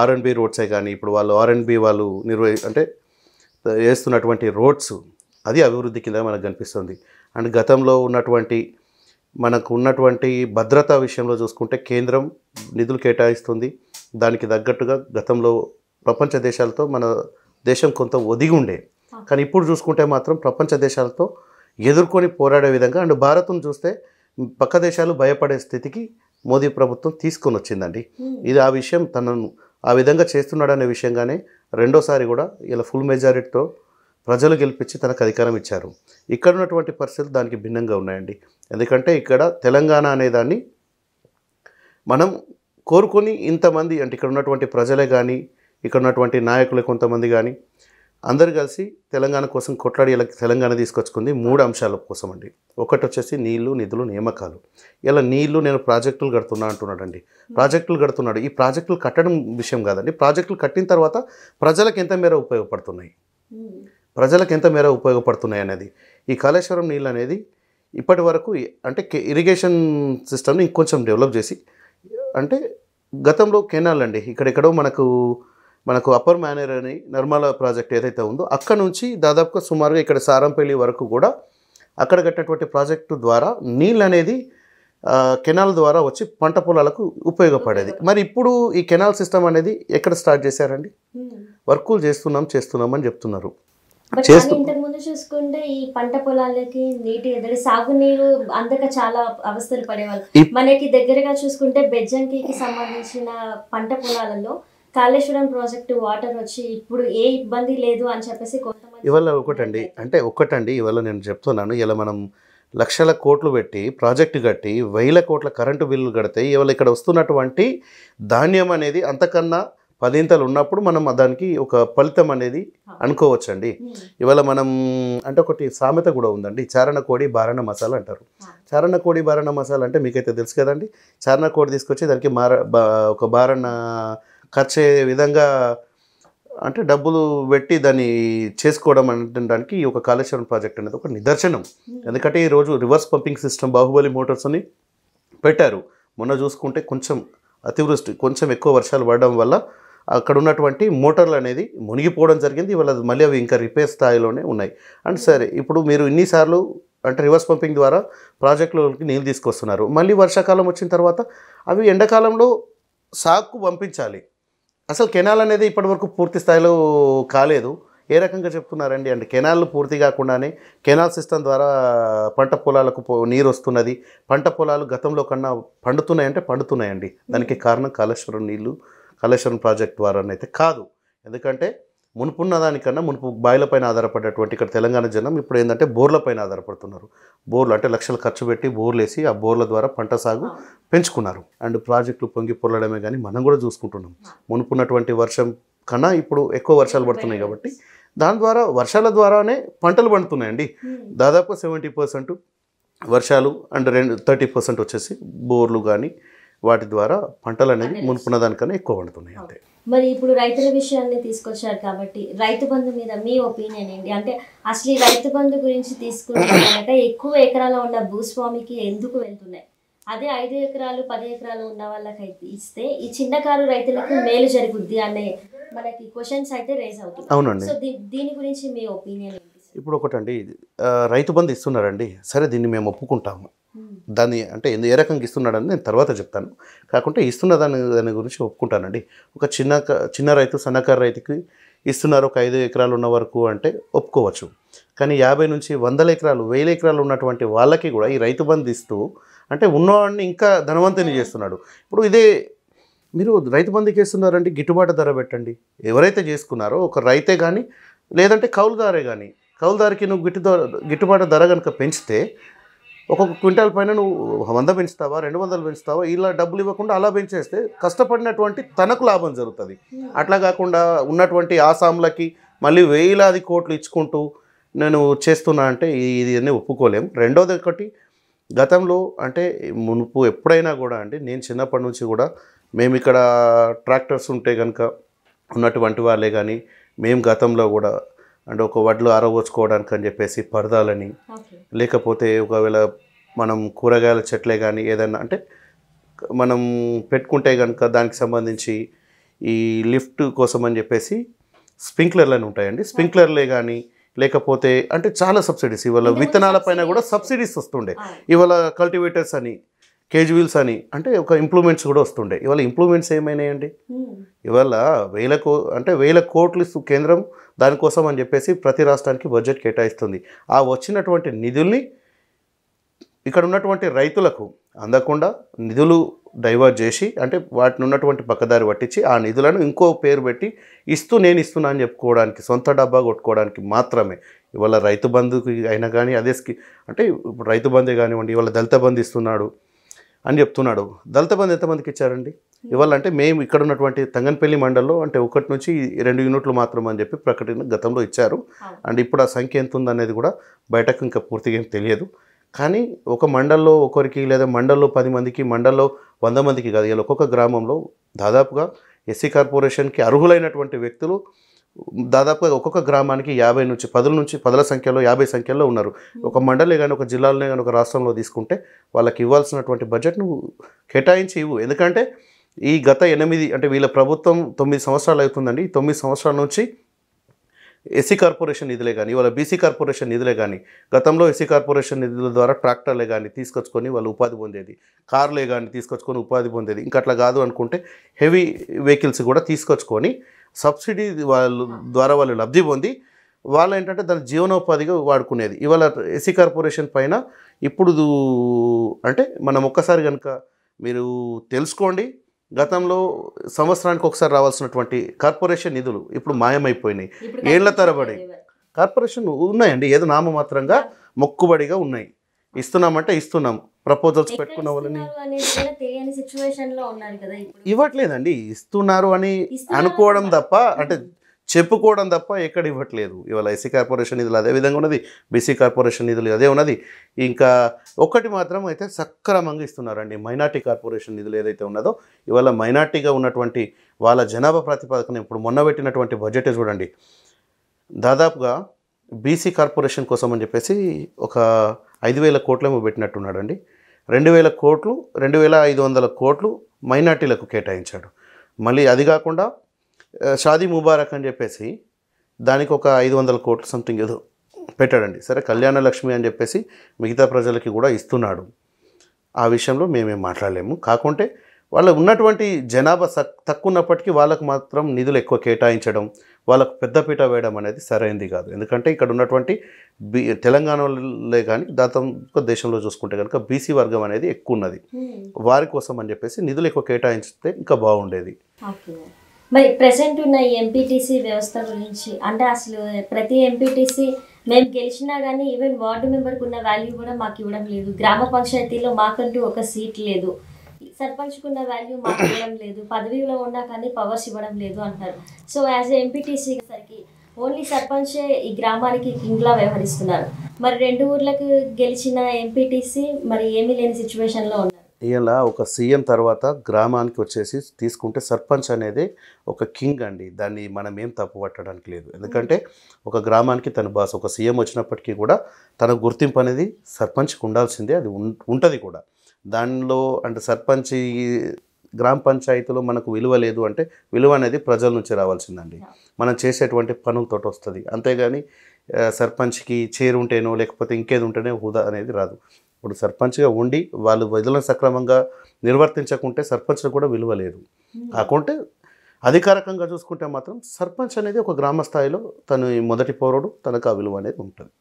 ఆర్ అండ్ బి రోడ్సే కానీ ఇప్పుడు వాళ్ళు ఆర్ అండ్ బి వాళ్ళు నిర్వహి అంటే వేస్తున్నటువంటి రోడ్స్ అది అభివృద్ధి కింద మనకు కనిపిస్తుంది అండ్ గతంలో ఉన్నటువంటి మనకు ఉన్నటువంటి భద్రతా విషయంలో చూసుకుంటే కేంద్రం నిధులు కేటాయిస్తుంది దానికి తగ్గట్టుగా గతంలో ప్రపంచ దేశాలతో మన దేశం కొంత ఒదిగి ఉండే కానీ ఇప్పుడు చూసుకుంటే మాత్రం ప్రపంచ దేశాలతో ఎదుర్కొని పోరాడే విధంగా అండ్ భారత్ను చూస్తే పక్క దేశాలు భయపడే స్థితికి మోదీ ప్రభుత్వం తీసుకొని వచ్చిందండి hmm. ఇది ఆ విషయం తనను ఆ విధంగా చేస్తున్నాడనే విషయంగానే రెండోసారి కూడా ఇలా ఫుల్ మెజారిటీతో ప్రజలు గెలిపించి తనకు అధికారం ఇచ్చారు ఇక్కడ ఉన్నటువంటి పరిస్థితులు దానికి భిన్నంగా ఉన్నాయండి ఎందుకంటే ఇక్కడ తెలంగాణ అనేదాన్ని మనం కోరుకొని ఇంతమంది అంటే ఇక్కడ ఉన్నటువంటి ప్రజలే కానీ ఇక్కడ ఉన్నటువంటి నాయకులు కొంతమంది కానీ అందరు కలిసి తెలంగాణ కోసం కొట్లాడి ఇలా తెలంగాణ తీసుకొచ్చుకుంది మూడు అంశాల కోసం అండి ఒకటి వచ్చేసి నీళ్లు నిధులు నియామకాలు ఇలా నీళ్లు నేను ప్రాజెక్టులు కడుతున్నా అంటున్నాడండి ప్రాజెక్టులు కడుతున్నాడు ఈ ప్రాజెక్టులు కట్టడం విషయం కాదండి ప్రాజెక్టులు కట్టిన తర్వాత ప్రజలకు ఎంత మేర ఉపయోగపడుతున్నాయి ప్రజలకు ఎంత మేర ఉపయోగపడుతున్నాయి అనేది ఈ కాళేశ్వరం నీళ్ళు అనేది ఇప్పటి వరకు అంటే ఇరిగేషన్ సిస్టమ్ని ఇంకొంచెం డెవలప్ చేసి అంటే గతంలో కెనాల్ అండి ఇక్కడెక్కడో మనకు మనకు అప్పర్ మేనేర్ అని నిర్మల ప్రాజెక్ట్ ఏదైతే ఉందో అక్కడ నుంచి దాదాపుగా సుమారుగా ఇక్కడ సారంపల్లి వరకు కూడా అక్కడ కట్టినటువంటి ప్రాజెక్టు ద్వారా నీళ్ళు అనేది కెనాల్ ద్వారా వచ్చి పంట పొలాలకు ఉపయోగపడేది మరి ఇప్పుడు ఈ కెనాల్ సిస్టమ్ అనేది ఎక్కడ స్టార్ట్ చేశారండి వర్కులు చేస్తున్నాం చేస్తున్నాం అని చెప్తున్నారు చూసుకుంటే ఈ పంట పొలాలకి నీటి ఎదురు సాగునీరు అందక చాలా అవస్థలు పడేవాళ్ళు మనకి దగ్గరగా చూసుకుంటే బెజ్జంకి సంబంధించిన పంట పొలాలలో కాళేశ్వరం ప్రాజెక్టు వాటర్ వచ్చి ఇప్పుడు ఏ ఇబ్బంది లేదు అని చెప్పేసి ఇవాళ ఒకటండి అంటే ఒకటండి ఇవాళ నేను చెప్తున్నాను ఇలా మనం లక్షల కోట్లు పెట్టి ప్రాజెక్టు కట్టి వేల కోట్ల కరెంటు బిల్లు కడితే ఇవాళ ఇక్కడ వస్తున్నటువంటి ధాన్యం అనేది అంతకన్నా పదింతలు ఉన్నప్పుడు మనం దానికి ఒక ఫలితం అనేది అనుకోవచ్చండి ఇవాళ మనం అంటే ఒకటి సామెత కూడా ఉందండి చారణ కోడి బారణ మసాలా అంటారు చారణ కోడి బారణ మసాలా అంటే మీకైతే తెలుసు కదండి చారణ కోడి తీసుకొచ్చి దానికి మార ఒక బారణ ఖర్చు విధంగా అంటే డబ్బులు పెట్టి దాన్ని చేసుకోవడం అనడానికి ఒక కాళేశ్వరం ప్రాజెక్ట్ అనేది ఒక నిదర్శనం hmm. ఎందుకంటే ఈరోజు reverse pumping system Baahubali motors అని పెట్టారు మొన్న చూసుకుంటే కొంచెం అతివృష్టి కొంచెం ఎక్కువ వర్షాలు పడడం వల్ల అక్కడ ఉన్నటువంటి మోటార్లు అనేది మునిగిపోవడం జరిగింది ఇవాళ మళ్ళీ అవి ఇంకా రిపేర్ స్థాయిలోనే ఉన్నాయి అండ్ hmm. సరే ఇప్పుడు మీరు ఇన్నిసార్లు అంటే రివర్స్ పంపింగ్ ద్వారా ప్రాజెక్టులోకి నీళ్ళు తీసుకొస్తున్నారు మళ్ళీ వర్షాకాలం వచ్చిన తర్వాత అవి ఎండాకాలంలో సాకు పంపించాలి అసలు కెనాల్ అనేది ఇప్పటివరకు పూర్తి స్థాయిలో కాలేదు ఏ రకంగా చెప్తున్నారండి అంటే కెనాల్ పూర్తి కాకుండానే కెనాల్ సిస్టమ్ ద్వారా పంట పొలాలకు నీరు వస్తున్నది పంట పొలాలు గతంలో కన్నా పండుతున్నాయంటే పండుతున్నాయండి దానికి కారణం కాళేశ్వరం నీళ్లు కాళేశ్వరం ప్రాజెక్ట్ ద్వారానైతే కాదు ఎందుకంటే మునుపున్న దానికన్నా మునుపు బాయిలపైన ఆధారపడేటువంటి ఇక్కడ తెలంగాణ జనం ఇప్పుడు ఏంటంటే బోర్లపైన ఆధారపడుతున్నారు బోర్లు అంటే లక్షలు ఖర్చు పెట్టి బోర్లు వేసి ఆ బోర్ల ద్వారా పంట సాగు పెంచుకున్నారు అండ్ ప్రాజెక్టులు పొంగి పొరలడమే కానీ మనం కూడా చూసుకుంటున్నాం మునుపున్నటువంటి వర్షం కన్నా ఇప్పుడు ఎక్కువ వర్షాలు పడుతున్నాయి కాబట్టి దాని ద్వారా వర్షాల ద్వారానే పంటలు పండుతున్నాయండి దాదాపు సెవెంటీ పర్సెంట్ వర్షాలు అండ్ రెండు థర్టీ పర్సెంట్ వచ్చేసి బోర్లు కానీ వాటి ద్వారా పంటలు అనేవి మునుపున్న దానికన్నా ఎక్కువ పండుతున్నాయి అంతే మరి ఇప్పుడు రైతుల విషయాన్ని తీసుకొచ్చారు కాబట్టి రైతు బంధు మీద మీ ఒపీనియన్ ఏంటి అంటే అసలు ఈ రైతు బంధు గురించి తీసుకున్నట్ట ఎక్కువ ఎకరాలు ఉన్న భూస్వామికి ఎందుకు వెళ్తున్నాయి అదే ఐదు ఎకరాలు పది ఎకరాలు ఉన్న వాళ్ళకి ఇస్తే ఈ కారు రైతులకు మేలు జరుగుద్ది అనే మనకి క్వశ్చన్స్ అయితే రేజ్ అవుతుంది అవునండి సో దీని గురించి మీ ఒపీనియన్ ఇప్పుడు ఒకటండి రైతు బంధు ఇస్తున్నారండి సరే దీన్ని మేము ఒప్పుకుంటాము దాన్ని అంటే ఏ రకంగా ఇస్తున్నాడని నేను తర్వాత చెప్తాను కాకుంటే ఇస్తున్న దాని దాని గురించి ఒప్పుకుంటానండి ఒక చిన్న చిన్న రైతు సన్నకారు రైతుకి ఇస్తున్నారు ఒక ఐదు ఎకరాలు ఉన్న వరకు అంటే ఒప్పుకోవచ్చు కానీ యాభై నుంచి వందల ఎకరాలు వేల ఎకరాలు ఉన్నటువంటి వాళ్ళకి కూడా ఈ రైతు బంధు ఇస్తూ అంటే ఉన్నవాడిని ఇంకా ధనవంతుని చేస్తున్నాడు ఇప్పుడు ఇదే మీరు రైతు బంధుకి వేస్తున్నారండి గిట్టుబాటు ధర పెట్టండి ఎవరైతే చేసుకున్నారో ఒక రైతే కానీ లేదంటే కౌలుదారే కానీ కౌలుదారికి నువ్వు గిట్టు గిట్టుబాటు ధర కనుక పెంచితే ఒక్కొక్క క్వింటాల్ పైన నువ్వు వంద పెంచుతావా రెండు వందలు పెంచుతావా ఇలా డబ్బులు ఇవ్వకుండా అలా పెంచేస్తే కష్టపడినటువంటి తనకు లాభం జరుగుతుంది అట్లా కాకుండా ఉన్నటువంటి ఆసాంలకి మళ్ళీ వేలాది కోట్లు ఇచ్చుకుంటూ నేను చేస్తున్నా అంటే ఇది అన్నీ ఒప్పుకోలేము రెండోది ఒకటి గతంలో అంటే మునుపు ఎప్పుడైనా కూడా అంటే నేను చిన్నప్పటి నుంచి కూడా మేము ఇక్కడ ట్రాక్టర్స్ ఉంటే కనుక ఉన్నటువంటి వాళ్ళే కానీ మేము గతంలో కూడా అండ్ ఒక వడ్లు ఆరగొచ్చుకోవడానికి అని చెప్పేసి పరదాలని లేకపోతే ఒకవేళ మనం కూరగాయల చెట్లే కానీ ఏదైనా అంటే మనం పెట్టుకుంటే కనుక దానికి సంబంధించి ఈ లిఫ్ట్ కోసం అని చెప్పేసి స్ప్రింక్లర్లని ఉంటాయండి స్ప్రింక్లర్లే కానీ లేకపోతే అంటే చాలా సబ్సిడీస్ ఇవాళ విత్తనాల పైన కూడా సబ్సిడీస్ వస్తుండే ఇవాళ కల్టివేటర్స్ అని కేజువీల్స్ అని అంటే ఒక ఇంప్రూవ్మెంట్స్ కూడా వస్తుండే ఇవాళ ఇంప్రూవ్మెంట్స్ ఏమైనాయండి ఇవాళ వేల కో అంటే వేల కోట్లు కేంద్రం దానికోసం అని చెప్పేసి ప్రతి రాష్ట్రానికి బడ్జెట్ కేటాయిస్తుంది ఆ వచ్చినటువంటి నిధుల్ని ఇక్కడ ఉన్నటువంటి రైతులకు అందకుండా నిధులు డైవర్ట్ చేసి అంటే వాటిని ఉన్నటువంటి పక్కదారి పట్టించి ఆ నిధులను ఇంకో పేరు పెట్టి ఇస్తూ నేను ఇస్తున్నా అని చెప్పుకోవడానికి సొంత డబ్బా కొట్టుకోవడానికి మాత్రమే ఇవాళ రైతు బంధుకి అయినా కానీ అదే స్కీ అంటే ఇప్పుడు రైతు బంధే కానివ్వండి ఇవాళ దళిత బంధు ఇస్తున్నాడు అని చెప్తున్నాడు దళిత బంధు ఎంతమందికి ఇచ్చారండి hmm. ఇవ్వాలంటే మేము ఇక్కడ ఉన్నటువంటి తంగన్పల్లి మండల్లో అంటే ఒకటి నుంచి రెండు యూనిట్లు మాత్రం అని చెప్పి ప్రకటన గతంలో ఇచ్చారు అండ్ ఇప్పుడు ఆ సంఖ్య ఎంత ఉందనేది కూడా బయటకు ఇంకా పూర్తిగా ఏం తెలియదు కానీ ఒక మండల్లో ఒకరికి లేదా మండల్లో పది మందికి మండల్లో వంద మందికి కాదు ఇలా ఒక్కొక్క గ్రామంలో దాదాపుగా ఎస్సీ కార్పొరేషన్కి అర్హులైనటువంటి వ్యక్తులు దాదాపుగా ఒక్కొక్క గ్రామానికి యాభై నుంచి పదుల నుంచి పదుల సంఖ్యలో యాభై సంఖ్యలో ఉన్నారు ఒక మండలే కానీ ఒక జిల్లాలోనే కానీ ఒక రాష్ట్రంలో తీసుకుంటే వాళ్ళకి ఇవ్వాల్సినటువంటి బడ్జెట్ నువ్వు కేటాయించి ఇవ్వు ఎందుకంటే ఈ గత ఎనిమిది అంటే వీళ్ళ ప్రభుత్వం తొమ్మిది సంవత్సరాలు అవుతుందండి ఈ తొమ్మిది సంవత్సరాల నుంచి ఎస్సీ కార్పొరేషన్ నిధులే కానీ ఇవాళ బీసీ కార్పొరేషన్ నిధులే కానీ గతంలో ఎస్సీ కార్పొరేషన్ నిధుల ద్వారా ట్రాక్టర్లే కానీ తీసుకొచ్చుకొని వాళ్ళు ఉపాధి పొందేది కార్లే కానీ తీసుకొచ్చుకొని ఉపాధి పొందేది ఇంకా అట్లా కాదు అనుకుంటే హెవీ వెహికల్స్ కూడా తీసుకొచ్చుకొని సబ్సిడీ వాళ్ళు ద్వారా వాళ్ళు లబ్ధి పొంది వాళ్ళు ఏంటంటే దాని జీవనోపాధిగా వాడుకునేది ఇవాళ ఎస్సీ కార్పొరేషన్ పైన ఇప్పుడు అంటే మనం ఒక్కసారి కనుక మీరు తెలుసుకోండి గతంలో సంవత్సరానికి ఒకసారి రావాల్సినటువంటి కార్పొరేషన్ నిధులు ఇప్పుడు మాయమైపోయినాయి ఏళ్ల తరబడి కార్పొరేషన్ ఉన్నాయండి ఏదో నామమాత్రంగా మొక్కుబడిగా ఉన్నాయి ఇస్తున్నామంటే ఇస్తున్నాం ప్రపోజల్స్ పెట్టుకున్న వాళ్ళని ఇవ్వట్లేదండి ఇస్తున్నారు అని అనుకోవడం తప్ప అంటే చెప్పుకోవడం తప్ప ఎక్కడ ఇవ్వట్లేదు ఇవాళ ఎస్సీ కార్పొరేషన్ నిధులు అదే విధంగా ఉన్నది బీసీ కార్పొరేషన్ నిధులు అదే ఉన్నది ఇంకా ఒకటి మాత్రం అయితే సక్రమంగా ఇస్తున్నారండి మైనార్టీ కార్పొరేషన్ నిధులు ఏదైతే ఉన్నదో ఇవాళ మైనార్టీగా ఉన్నటువంటి వాళ్ళ జనాభా ప్రాతిపదికన ఇప్పుడు మొన్న పెట్టినటువంటి బడ్జెటే చూడండి దాదాపుగా బీసీ కార్పొరేషన్ కోసం అని చెప్పేసి ఒక ఐదు వేల కోట్లేమో పెట్టినట్టున్నాడండి రెండు వేల కోట్లు రెండు వేల ఐదు వందల కోట్లు మైనార్టీలకు కేటాయించాడు మళ్ళీ అది కాకుండా షాదీ ముబారక్ అని చెప్పేసి దానికి ఒక ఐదు వందల కోట్లు సంథింగ్ ఏదో పెట్టాడండి సరే కళ్యాణ లక్ష్మి అని చెప్పేసి మిగతా ప్రజలకి కూడా ఇస్తున్నాడు ఆ విషయంలో మేమేం మాట్లాడలేము కాకుంటే వాళ్ళ ఉన్నటువంటి జనాభా తక్కువ ఉన్నప్పటికీ వాళ్ళకు మాత్రం నిధులు ఎక్కువ కేటాయించడం వాళ్ళకు పెద్దపీట వేయడం అనేది సరైనది కాదు ఎందుకంటే ఇక్కడ ఉన్నటువంటి బీ తెలంగాణలో కానీ దాదాపు దేశంలో చూసుకుంటే కనుక బీసీ వర్గం అనేది ఎక్కువ ఉన్నది hmm. వారి కోసం అని చెప్పేసి నిధులు ఎక్కువ కేటాయించితే ఇంకా బాగుండేది మరి ప్రజెంట్ ఉన్న ఎంపీటీసీ వ్యవస్థ గురించి అంటే అసలు ప్రతి ఎంపీటీసీ మేము గెలిచినా కానీ ఈవెన్ వార్డు మెంబర్కి ఉన్న వాల్యూ కూడా మాకు ఇవ్వడం లేదు గ్రామ పంచాయతీలో మాకంటూ ఒక సీట్ లేదు సర్పంచ్కున్న వాల్యూ మాకు ఇవ్వడం లేదు పదవిలో ఉన్నా కానీ పవర్స్ ఇవ్వడం లేదు అంటారు సో యాజ్ ఎంపీటీసీ సరికి ఓన్లీ సర్పంచే ఈ గ్రామానికి కింగ్లా వ్యవహరిస్తున్నారు మరి రెండు ఊర్లకు గెలిచిన ఎంపీటీసీ మరి ఏమీ లేని సిచ్యువేషన్లో ఉన్నారు ఇలా ఒక సీఎం తర్వాత గ్రామానికి వచ్చేసి తీసుకుంటే సర్పంచ్ అనేది ఒక కింగ్ అండి దాన్ని మనం ఏం తప్పు పట్టడానికి లేదు ఎందుకంటే ఒక గ్రామానికి తన బాస్ ఒక సీఎం వచ్చినప్పటికీ కూడా తన గుర్తింపు అనేది సర్పంచ్కి ఉండాల్సిందే అది ఉంటుంది కూడా దానిలో అంటే సర్పంచి గ్రామ పంచాయతీలో మనకు విలువ లేదు అంటే విలువ అనేది ప్రజల నుంచి రావాల్సిందండి మనం చేసేటువంటి పనులతో వస్తుంది అంతేగాని సర్పంచ్కి చేరుంటేనో లేకపోతే ఇంకేది ఉంటేనే హుదా అనేది రాదు ఇప్పుడు సర్పంచ్గా ఉండి వాళ్ళు విధులను సక్రమంగా నిర్వర్తించకుంటే సర్పంచ్లు కూడా విలువ లేదు hmm. కాకుంటే అధికారికంగా చూసుకుంటే మాత్రం సర్పంచ్ అనేది ఒక గ్రామ స్థాయిలో తను మొదటి పౌరుడు తనకు ఆ విలువ అనేది ఉంటుంది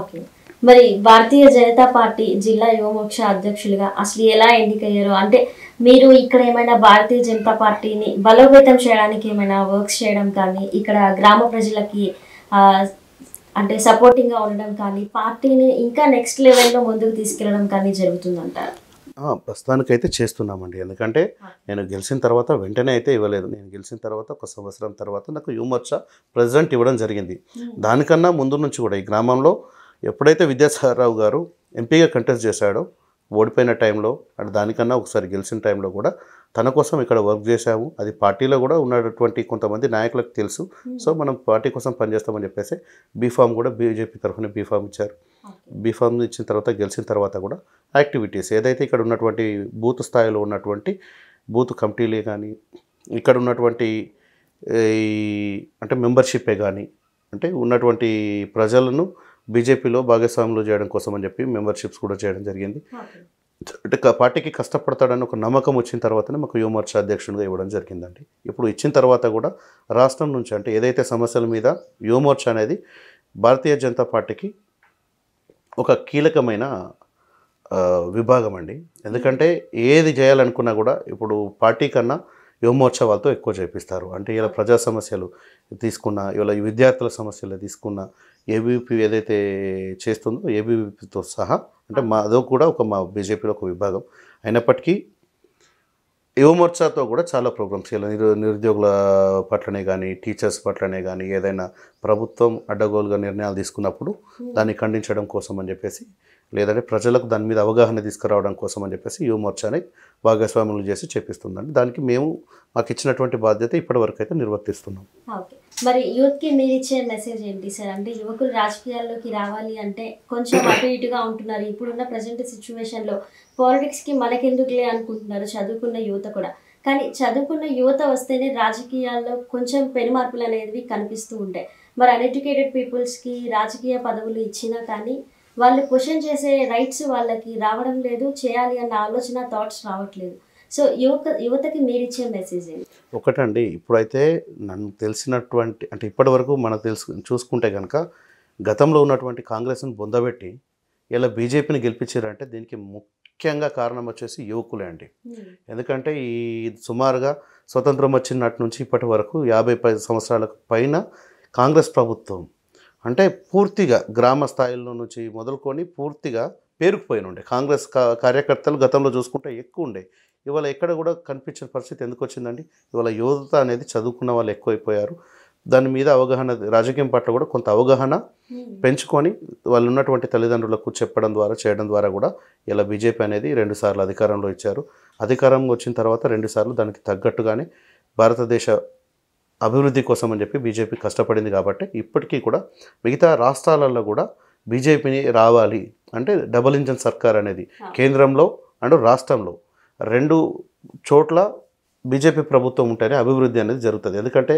ఓకే మరి భారతీయ జనతా పార్టీ జిల్లా యువమోక్ష అధ్యక్షులుగా అసలు ఎలా ఎన్నికయ్యారు అంటే మీరు ఇక్కడ ఏమైనా భారతీయ జనతా పార్టీని బలోపేతం చేయడానికి ఏమైనా వర్క్స్ చేయడం కానీ ఇక్కడ గ్రామ ప్రజలకి అంటే సపోర్టింగ్గా ఉండడం కానీ పార్టీని ఇంకా నెక్స్ట్ లెవెల్లో ముందుకు తీసుకెళ్ళడం కానీ జరుగుతుందంటారు ప్రస్తుతానికైతే చేస్తున్నామండి ఎందుకంటే నేను గెలిచిన తర్వాత వెంటనే అయితే ఇవ్వలేదు నేను గెలిచిన తర్వాత ఒక సంవత్సరం తర్వాత నాకు యువమోర్చ ప్రెసిడెంట్ ఇవ్వడం జరిగింది దానికన్నా ముందు నుంచి కూడా ఈ గ్రామంలో ఎప్పుడైతే విద్యాసాగరరావు గారు ఎంపీగా కంటెస్ట్ చేశాడో ఓడిపోయిన టైంలో అండ్ దానికన్నా ఒకసారి గెలిచిన టైంలో కూడా తన కోసం ఇక్కడ వర్క్ చేశాము అది పార్టీలో కూడా ఉన్నటువంటి కొంతమంది నాయకులకు తెలుసు hmm. సో మనం పార్టీ కోసం పనిచేస్తామని చెప్పేసి బీఫామ్ కూడా బీజేపీ తరఫున బీఫామ్ ఇచ్చారు బీఫామ్ ఇచ్చిన తర్వాత గెలిచిన తర్వాత కూడా యాక్టివిటీస్ ఏదైతే ఇక్కడ ఉన్నటువంటి బూత్ స్థాయిలో ఉన్నటువంటి బూత్ కమిటీలే కానీ ఇక్కడ ఉన్నటువంటి అంటే మెంబర్షిప్పే కానీ అంటే ఉన్నటువంటి ప్రజలను బీజేపీలో భాగస్వాములు చేయడం కోసం అని చెప్పి మెంబర్షిప్స్ కూడా చేయడం జరిగింది అంటే పార్టీకి కష్టపడతాడని ఒక నమ్మకం వచ్చిన తర్వాతనే మాకు యువమోర్చా అధ్యక్షుడిగా ఇవ్వడం జరిగిందండి ఇప్పుడు ఇచ్చిన తర్వాత కూడా రాష్ట్రం నుంచి అంటే ఏదైతే సమస్యల మీద యువమోర్చా అనేది భారతీయ జనతా పార్టీకి ఒక కీలకమైన విభాగం అండి ఎందుకంటే ఏది చేయాలనుకున్నా కూడా ఇప్పుడు పార్టీ కన్నా యువమోర్చా వాళ్ళతో ఎక్కువ చేపిస్తారు అంటే ఇలా ప్రజా సమస్యలు తీసుకున్న ఇలా విద్యార్థుల సమస్యలు తీసుకున్న ఏబీపీ ఏదైతే చేస్తుందో ఏబీపీతో సహా అంటే మా అదో కూడా ఒక మా బీజేపీలో ఒక విభాగం అయినప్పటికీ యువమోర్చాతో కూడా చాలా ప్రోగ్రామ్స్ ఇలా నిరు నిరుద్యోగుల పట్లనే కానీ టీచర్స్ పట్లనే కానీ ఏదైనా ప్రభుత్వం అడ్డగోలుగా నిర్ణయాలు తీసుకున్నప్పుడు దాన్ని ఖండించడం కోసం అని చెప్పేసి లేదంటే ప్రజలకు దాని మీద అవగాహన తీసుకురావడం కోసం అని చెప్పేసి యువ మోర్చాని భాగస్వాములు చేసి చెప్పిస్తుందండి దానికి మేము మాకు ఇచ్చినటువంటి బాధ్యత ఇప్పటివరకు అయితే నిర్వర్తిస్తున్నాం మరి యూత్కి మీరు ఇచ్చే మెసేజ్ ఏంటి సార్ అంటే యువకులు రాజకీయాల్లోకి రావాలి అంటే కొంచెం అటు ఇటుగా ఉంటున్నారు ఇప్పుడున్న ప్రజెంట్ సిచ్యువేషన్లో పాలిటిక్స్కి మనకెందుకులే అనుకుంటున్నారు చదువుకున్న యువత కూడా కానీ చదువుకున్న యువత వస్తేనే రాజకీయాల్లో కొంచెం పెనుమార్పులు అనేవి కనిపిస్తూ ఉంటాయి మరి అన్ఎడ్యుకేటెడ్ పీపుల్స్కి రాజకీయ పదవులు ఇచ్చినా కానీ వాళ్ళు క్వశ్చన్ చేసే రైట్స్ వాళ్ళకి రావడం లేదు చేయాలి అన్న ఆలోచన థాట్స్ రావట్లేదు సో యువక యువతకి ఇచ్చే మెసేజ్ ఒకటండి ఇప్పుడైతే నన్ను తెలిసినటువంటి అంటే ఇప్పటి వరకు మనకు తెలుసు చూసుకుంటే కనుక గతంలో ఉన్నటువంటి కాంగ్రెస్ను బొందబెట్టి ఇలా బీజేపీని గెలిపించారంటే దీనికి ముఖ్యంగా కారణం వచ్చేసి యువకులే అండి ఎందుకంటే ఈ సుమారుగా స్వతంత్రం వచ్చినట్టు నుంచి ఇప్పటి వరకు యాభై పది సంవత్సరాలకు పైన కాంగ్రెస్ ప్రభుత్వం అంటే పూర్తిగా గ్రామ స్థాయిలో నుంచి మొదలుకొని పూర్తిగా పేరుకుపోయిన ఉండే కాంగ్రెస్ కార్యకర్తలు గతంలో చూసుకుంటే ఎక్కువ ఉండే ఇవాళ ఎక్కడ కూడా కనిపించిన పరిస్థితి ఎందుకు వచ్చిందండి ఇవాళ యువత అనేది చదువుకున్న వాళ్ళు ఎక్కువైపోయారు దాని మీద అవగాహన రాజకీయం పట్ల కూడా కొంత అవగాహన hmm. పెంచుకొని వాళ్ళు ఉన్నటువంటి తల్లిదండ్రులకు చెప్పడం ద్వారా చేయడం ద్వారా కూడా ఇలా బీజేపీ అనేది రెండుసార్లు అధికారంలో ఇచ్చారు అధికారం వచ్చిన తర్వాత రెండుసార్లు దానికి తగ్గట్టుగానే భారతదేశ అభివృద్ధి కోసం అని చెప్పి బీజేపీ కష్టపడింది కాబట్టి ఇప్పటికీ కూడా మిగతా రాష్ట్రాలలో కూడా బీజేపీని రావాలి అంటే డబుల్ ఇంజన్ సర్కార్ అనేది కేంద్రంలో అండ్ రాష్ట్రంలో రెండు చోట్ల బీజేపీ ప్రభుత్వం ఉంటేనే అభివృద్ధి అనేది జరుగుతుంది ఎందుకంటే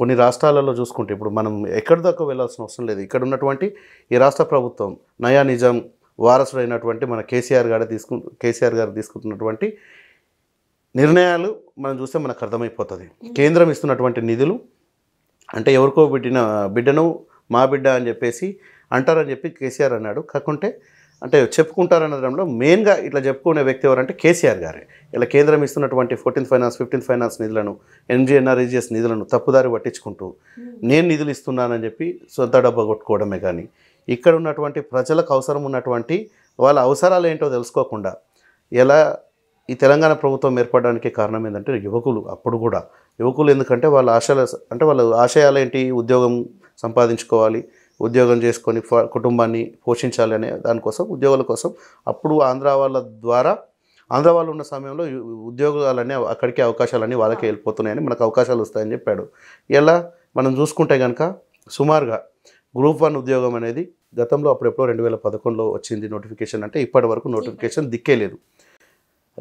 కొన్ని రాష్ట్రాలలో చూసుకుంటే ఇప్పుడు మనం ఎక్కడి దాకా వెళ్ళాల్సిన అవసరం లేదు ఇక్కడ ఉన్నటువంటి ఈ రాష్ట్ర ప్రభుత్వం నయా నిజాం వారసుడైనటువంటి మన కేసీఆర్ గారు తీసుకు కేసీఆర్ గారు తీసుకుంటున్నటువంటి నిర్ణయాలు మనం చూస్తే మనకు అర్థమైపోతుంది కేంద్రం ఇస్తున్నటువంటి నిధులు అంటే ఎవరికో బిడ్డిన బిడ్డను మా బిడ్డ అని చెప్పేసి అంటారని చెప్పి కేసీఆర్ అన్నాడు కాకుంటే అంటే చెప్పుకుంటారనడంలో మెయిన్గా ఇట్లా చెప్పుకునే వ్యక్తి ఎవరంటే కేసీఆర్ గారే ఇలా కేంద్రం ఇస్తున్నటువంటి ఫోర్టీన్త్ ఫైనాన్స్ ఫిఫ్టీన్త్ ఫైనాన్స్ నిధులను ఎన్జిఎన్ఆర్ఈజిఎస్ నిధులను తప్పుదారి పట్టించుకుంటూ నేను నిధులు ఇస్తున్నానని చెప్పి సొంత డబ్బా కొట్టుకోవడమే కానీ ఇక్కడ ఉన్నటువంటి ప్రజలకు అవసరం ఉన్నటువంటి వాళ్ళ అవసరాలు ఏంటో తెలుసుకోకుండా ఎలా ఈ తెలంగాణ ప్రభుత్వం ఏర్పడడానికి కారణం ఏంటంటే యువకులు అప్పుడు కూడా యువకులు ఎందుకంటే వాళ్ళ ఆశల అంటే వాళ్ళ ఆశయాలు ఏంటి ఉద్యోగం సంపాదించుకోవాలి ఉద్యోగం చేసుకొని కుటుంబాన్ని పోషించాలి అనే దానికోసం ఉద్యోగాల కోసం అప్పుడు ఆంధ్ర వాళ్ళ ద్వారా ఆంధ్ర వాళ్ళు ఉన్న సమయంలో ఉద్యోగాలన్నీ అక్కడికి అవకాశాలన్నీ వాళ్ళకే వెళ్ళిపోతున్నాయని మనకు అవకాశాలు వస్తాయని చెప్పాడు ఇలా మనం చూసుకుంటే కనుక సుమారుగా గ్రూప్ వన్ ఉద్యోగం అనేది గతంలో అప్పుడెప్పుడో రెండు వేల పదకొండులో వచ్చింది నోటిఫికేషన్ అంటే ఇప్పటి వరకు నోటిఫికేషన్ దిక్కే లేదు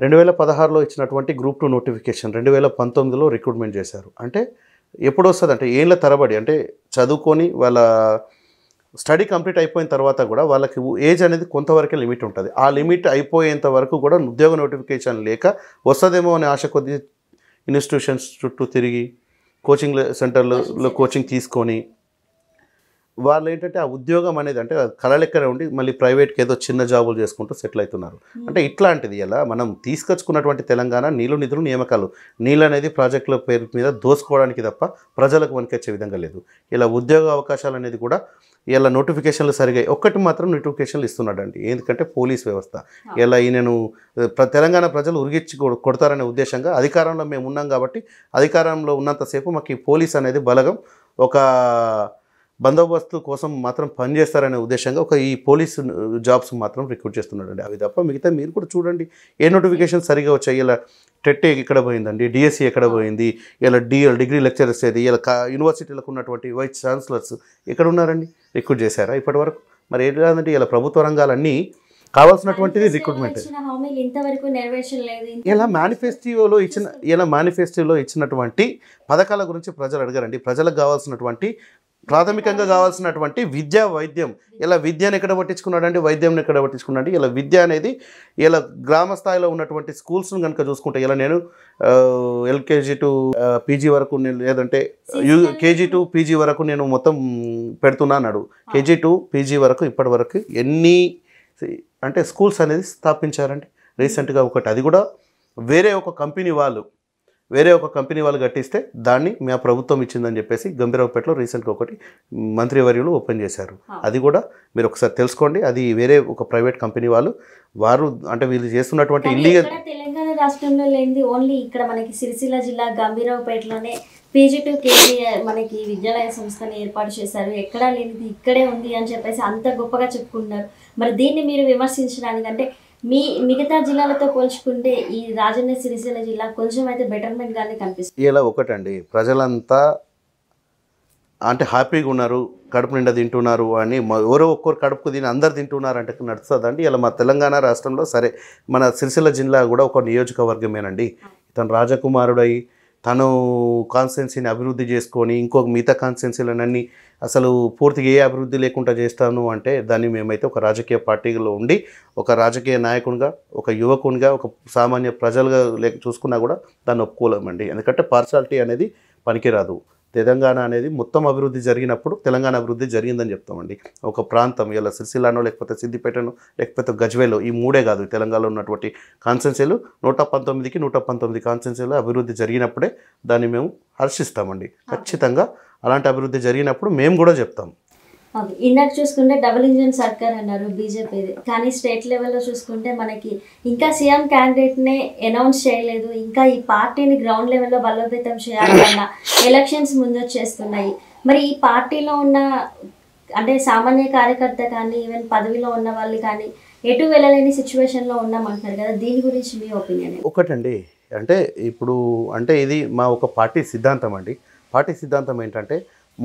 రెండు వేల పదహారులో ఇచ్చినటువంటి గ్రూప్ టూ నోటిఫికేషన్ రెండు వేల పంతొమ్మిదిలో రిక్రూట్మెంట్ చేశారు అంటే ఎప్పుడు వస్తుంది అంటే ఏళ్ళ తరబడి అంటే చదువుకొని వాళ్ళ స్టడీ కంప్లీట్ అయిపోయిన తర్వాత కూడా వాళ్ళకి ఏజ్ అనేది కొంతవరకే లిమిట్ ఉంటుంది ఆ లిమిట్ అయిపోయేంత వరకు కూడా ఉద్యోగ నోటిఫికేషన్ లేక వస్తుందేమో అనే ఆశ కొద్ది ఇన్స్టిట్యూషన్స్ చుట్టూ తిరిగి కోచింగ్ సెంటర్లో కోచింగ్ తీసుకొని వాళ్ళు ఏంటంటే ఆ ఉద్యోగం అనేది అంటే కళలెక్కనే ఉండి మళ్ళీ ప్రైవేట్కి ఏదో చిన్న జాబులు చేసుకుంటూ సెటిల్ అవుతున్నారు అంటే ఇట్లాంటిది ఎలా మనం తీసుకొచ్చుకున్నటువంటి తెలంగాణ నీళ్ళు నిధులు నియామకాలు నీళ్ళు అనేది ప్రాజెక్టుల పేరు మీద దోసుకోవడానికి తప్ప ప్రజలకు వనికొచ్చే విధంగా లేదు ఇలా ఉద్యోగ అవకాశాలు అనేది కూడా ఇలా నోటిఫికేషన్లు సరిగా ఒక్కటి మాత్రం నోటిఫికేషన్లు ఇస్తున్నాడండి ఎందుకంటే పోలీస్ వ్యవస్థ ఇలా ఈయనను తెలంగాణ ప్రజలు ఉరిగిచ్చి కొడతారనే ఉద్దేశంగా అధికారంలో మేము ఉన్నాం కాబట్టి అధికారంలో ఉన్నంతసేపు మాకు ఈ పోలీస్ అనేది బలగం ఒక బందోబస్తు కోసం మాత్రం పనిచేస్తారనే ఉద్దేశంగా ఒక ఈ పోలీసు జాబ్స్ మాత్రం రిక్రూట్ చేస్తున్నాడండి అవి తప్ప మిగతా మీరు కూడా చూడండి ఏ నోటిఫికేషన్ సరిగా వచ్చాయి ఇలా టెట్ ఎక్కడ పోయిందండి డిఎస్సి ఎక్కడ పోయింది ఇలా డిఎల్ డిగ్రీ లెక్చరర్స్ ఏది ఇలా యూనివర్సిటీలకు ఉన్నటువంటి వైస్ ఛాన్సలర్స్ ఎక్కడ ఉన్నారండి రిక్రూట్ చేశారా ఇప్పటి వరకు మరి ఏంటి కాదంటే ఇలా ప్రభుత్వ రంగాలన్నీ కావాల్సినటువంటిది రిక్రూట్మెంట్ ఇలా మేనిఫెస్టోలో ఇచ్చిన ఇలా మేనిఫెస్టోలో ఇచ్చినటువంటి పథకాల గురించి ప్రజలు అడగారండి ప్రజలకు కావాల్సినటువంటి ప్రాథమికంగా కావాల్సినటువంటి విద్య వైద్యం ఇలా విద్యను ఎక్కడ పట్టించుకున్నాడంటే వైద్యంని ఎక్కడ పట్టించుకున్నాడు ఇలా విద్య అనేది ఇలా గ్రామ స్థాయిలో ఉన్నటువంటి స్కూల్స్ను కనుక చూసుకుంటే ఇలా నేను ఎల్కేజీ టు పీజీ వరకు నేను లేదంటే కేజీ టు పీజీ వరకు నేను మొత్తం పెడుతున్నాను కేజీ టు పీజీ వరకు ఇప్పటి వరకు ఎన్ని అంటే స్కూల్స్ అనేది స్థాపించారంటే రీసెంట్గా ఒకటి అది కూడా వేరే ఒక కంపెనీ వాళ్ళు వేరే ఒక కంపెనీ వాళ్ళు కట్టిస్తే దాన్ని మా ప్రభుత్వం ఇచ్చిందని చెప్పేసి గంభీరావుపేటలో రీసెంట్గా ఒకటి మంత్రివర్యులు ఓపెన్ చేశారు అది కూడా మీరు ఒకసారి తెలుసుకోండి అది వేరే ఒక ప్రైవేట్ కంపెనీ వాళ్ళు వారు అంటే వీళ్ళు చేస్తున్నటువంటి ఇల్లీగల్ తెలంగాణ రాష్ట్రంలో లేని ఓన్లీ ఇక్కడ మనకి సిరిసిల్ల జిల్లా గంభీరావుపేటలోనే పీజీ టు మనకి విద్యాలయ సంస్థని ఏర్పాటు చేశారు ఎక్కడా లేనిది ఇక్కడే ఉంది అని చెప్పేసి అంత గొప్పగా చెప్పుకుంటున్నారు మరి దీన్ని మీరు విమర్శించడానికి అంటే మీ మిగతా జిల్లాలతో పోల్చుకుంటే ఈ రాజన్న సిరిసిల్ల జిల్లా కొంచెం అయితే బెటర్మెంట్ గానే కనిపిస్తుంది ఇలా ఒకటండి ప్రజలంతా అంటే హ్యాపీగా ఉన్నారు కడుపు నిండా తింటున్నారు అని ఎవరో ఒక్కరు కడుపుకు తిని అందరు తింటున్నారు అంటే నడుస్తుందండి ఇలా మా తెలంగాణ రాష్ట్రంలో సరే మన సిరిసిల్ల జిల్లా కూడా ఒక నియోజకవర్గమేనండి ఇతను రాజకుమారుడై తను కాన్స్టెన్సీని అభివృద్ధి చేసుకొని ఇంకొక మిగతా కాన్స్టెన్సీలనన్నీ అసలు పూర్తిగా ఏ అభివృద్ధి లేకుండా చేస్తాను అంటే దాన్ని మేమైతే ఒక రాజకీయ పార్టీలో ఉండి ఒక రాజకీయ నాయకునిగా ఒక యువకునిగా ఒక సామాన్య ప్రజలుగా లేక చూసుకున్నా కూడా దాన్ని ఒప్పుకోలేమండి ఎందుకంటే పార్షాలిటీ అనేది పనికిరాదు తెలంగాణ అనేది మొత్తం అభివృద్ధి జరిగినప్పుడు తెలంగాణ అభివృద్ధి జరిగిందని చెప్తామండి ఒక ప్రాంతం ఇలా సిరిసిల్లానో లేకపోతే సిద్దిపేటను లేకపోతే గజ్వేలో ఈ మూడే కాదు తెలంగాణలో ఉన్నటువంటి కాన్సెన్సీలు నూట పంతొమ్మిదికి నూట పంతొమ్మిది కాన్సెన్సీలు అభివృద్ధి జరిగినప్పుడే దాన్ని మేము హర్షిస్తామండి ఖచ్చితంగా అలాంటి అభివృద్ధి జరిగినప్పుడు మేము కూడా చెప్తాం ఇందాక చూసుకుంటే డబుల్ ఇంజిన్ సర్కార్ అన్నారు బీజేపీది కానీ స్టేట్ లెవెల్లో చూసుకుంటే మనకి ఇంకా సీఎం క్యాండిడేట్నే అనౌన్స్ చేయలేదు ఇంకా ఈ పార్టీని గ్రౌండ్ లెవెల్లో బలోపేతం చేయాలన్న ఎలక్షన్స్ ముందొచ్చేస్తున్నాయి మరి ఈ పార్టీలో ఉన్న అంటే సామాన్య కార్యకర్త కానీ ఈవెన్ పదవిలో ఉన్న వాళ్ళు కానీ ఎటు వెళ్ళలేని సిచ్యువేషన్లో ఉన్నామంటున్నారు కదా దీని గురించి మీ ఒపీనియన్ ఒకటండి అంటే ఇప్పుడు అంటే ఇది మా ఒక పార్టీ సిద్ధాంతం అండి పార్టీ సిద్ధాంతం ఏంటంటే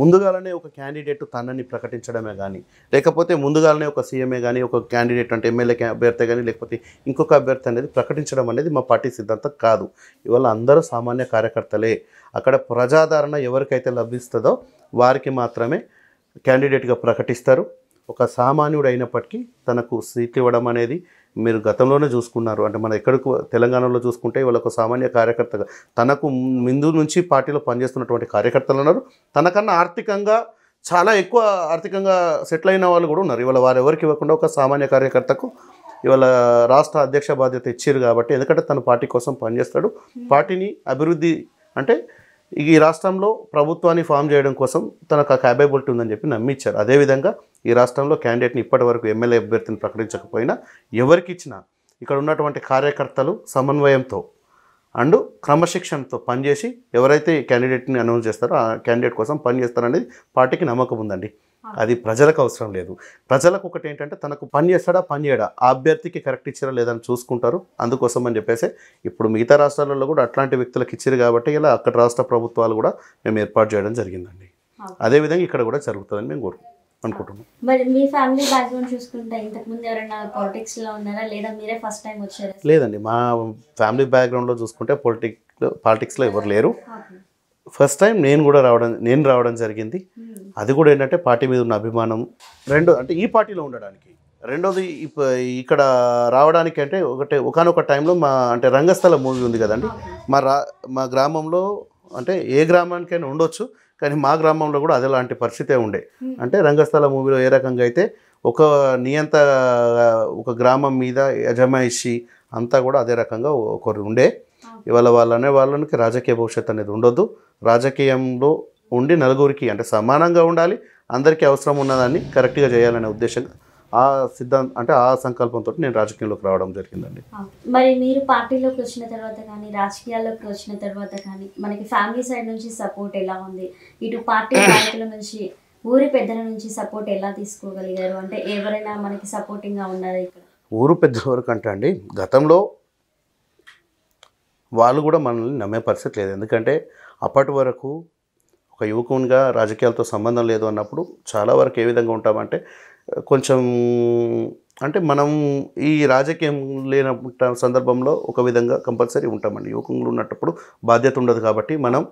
ముందుగానే ఒక క్యాండిడేట్ తనని ప్రకటించడమే కానీ లేకపోతే ముందుగానే ఒక సీఎంఏ కానీ ఒక క్యాండిడేట్ అంటే ఎమ్మెల్యే అభ్యర్థి కానీ లేకపోతే ఇంకొక అభ్యర్థి అనేది ప్రకటించడం అనేది మా పార్టీ సిద్ధాంతం కాదు ఇవాళ అందరూ సామాన్య కార్యకర్తలే అక్కడ ప్రజాదరణ ఎవరికైతే లభిస్తుందో వారికి మాత్రమే క్యాండిడేట్గా ప్రకటిస్తారు ఒక సామాన్యుడు అయినప్పటికీ తనకు సీట్లు ఇవ్వడం అనేది మీరు గతంలోనే చూసుకున్నారు అంటే మన ఎక్కడికి తెలంగాణలో చూసుకుంటే ఇవాళ ఒక సామాన్య కార్యకర్తగా తనకు ముందు నుంచి పార్టీలో పనిచేస్తున్నటువంటి కార్యకర్తలు ఉన్నారు తనకన్నా ఆర్థికంగా చాలా ఎక్కువ ఆర్థికంగా సెటిల్ అయిన వాళ్ళు కూడా ఉన్నారు ఇవాళ వారు ఎవరికి ఇవ్వకుండా ఒక సామాన్య కార్యకర్తకు ఇవాళ రాష్ట్ర అధ్యక్ష బాధ్యత ఇచ్చారు కాబట్టి ఎందుకంటే తను పార్టీ కోసం పనిచేస్తాడు పార్టీని అభివృద్ధి అంటే ఈ రాష్ట్రంలో ప్రభుత్వాన్ని ఫామ్ చేయడం కోసం తనకు ఆ క్యాబేబిలిటీ ఉందని చెప్పి నమ్మిచ్చారు అదేవిధంగా ఈ రాష్ట్రంలో క్యాండిడేట్ని ఇప్పటి వరకు ఎమ్మెల్యే అభ్యర్థిని ప్రకటించకపోయినా ఎవరికి ఇచ్చినా ఇక్కడ ఉన్నటువంటి కార్యకర్తలు సమన్వయంతో అండ్ క్రమశిక్షణతో పనిచేసి ఎవరైతే క్యాండిడేట్ని అనౌన్స్ చేస్తారో ఆ క్యాండిడేట్ కోసం పనిచేస్తారనేది పార్టీకి నమ్మకం ఉందండి అది ప్రజలకు అవసరం లేదు ప్రజలకు ఒకటి ఏంటంటే తనకు పని చేస్తాడా పని చేయడా ఆ అభ్యర్థికి కరెక్ట్ ఇచ్చారా లేదని చూసుకుంటారు అందుకోసం అని చెప్పేసి ఇప్పుడు మిగతా రాష్ట్రాలలో కూడా అట్లాంటి వ్యక్తులకు ఇచ్చారు కాబట్టి ఇలా అక్కడ రాష్ట్ర ప్రభుత్వాలు కూడా మేము ఏర్పాటు చేయడం జరిగిందండి అదేవిధంగా ఇక్కడ కూడా జరుగుతుందని మేము కోరుకుంటాం అనుకుంటున్నాం మా ఫ్యామిలీ బ్యాక్గ్రౌండ్ చూసుకుంటే లేదండి మా ఫ్యామిలీ బ్యాక్గ్రౌండ్లో చూసుకుంటే పొలిటిక్ పాలిటిక్స్లో ఎవరు లేరు ఫస్ట్ టైం నేను కూడా రావడం నేను రావడం జరిగింది hmm. అది కూడా ఏంటంటే పార్టీ మీద ఉన్న అభిమానం రెండో అంటే ఈ పార్టీలో ఉండడానికి రెండోది ఇక్కడ రావడానికి అంటే ఒకటే ఒకనొక టైంలో మా అంటే రంగస్థల మూవీ ఉంది కదండి మా రా మా గ్రామంలో అంటే ఏ గ్రామానికైనా ఉండొచ్చు కానీ మా గ్రామంలో కూడా అదేలాంటి పరిస్థితే ఉండే అంటే రంగస్థల మూవీలో ఏ రకంగా అయితే ఒక నియంత ఒక గ్రామం మీద యజమాయిషి అంతా కూడా అదే రకంగా ఒకరు ఉండే ఇవాళ వాళ్ళనే వాళ్ళకి రాజకీయ భవిష్యత్తు అనేది ఉండొద్దు రాజకీయంలో ఉండి నలుగురికి అంటే సమానంగా ఉండాలి అందరికీ అవసరం ఉన్నదాన్ని కరెక్ట్గా చేయాలనే ఉద్దేశంగా ఆ సిద్ధాంతం అంటే ఆ సంకల్పంతో నేను రాజకీయంలోకి రావడం జరిగిందండి మరి మీరు పార్టీలోకి వచ్చిన తర్వాత కానీ రాజకీయాల్లోకి వచ్చిన తర్వాత కానీ మనకి ఫ్యామిలీ సైడ్ నుంచి సపోర్ట్ ఎలా ఉంది ఇటు పార్టీ నాయకుల నుంచి ఊరి పెద్దల నుంచి సపోర్ట్ ఎలా తీసుకోగలిగారు అంటే ఎవరైనా మనకి సపోర్టింగ్గా ఉన్నారా ఇక్కడ ఊరు పెద్దల వరకు అంటే అండి గతంలో వాళ్ళు కూడా మనల్ని నమ్మే పరిస్థితి లేదు ఎందుకంటే అప్పటి వరకు ఒక యువకునిగా రాజకీయాలతో సంబంధం లేదు అన్నప్పుడు చాలా వరకు ఏ విధంగా ఉంటామంటే కొంచెం అంటే మనం ఈ రాజకీయం లేన సందర్భంలో ఒక విధంగా కంపల్సరీ ఉంటామండి యువకులు ఉన్నప్పుడు బాధ్యత ఉండదు కాబట్టి మనం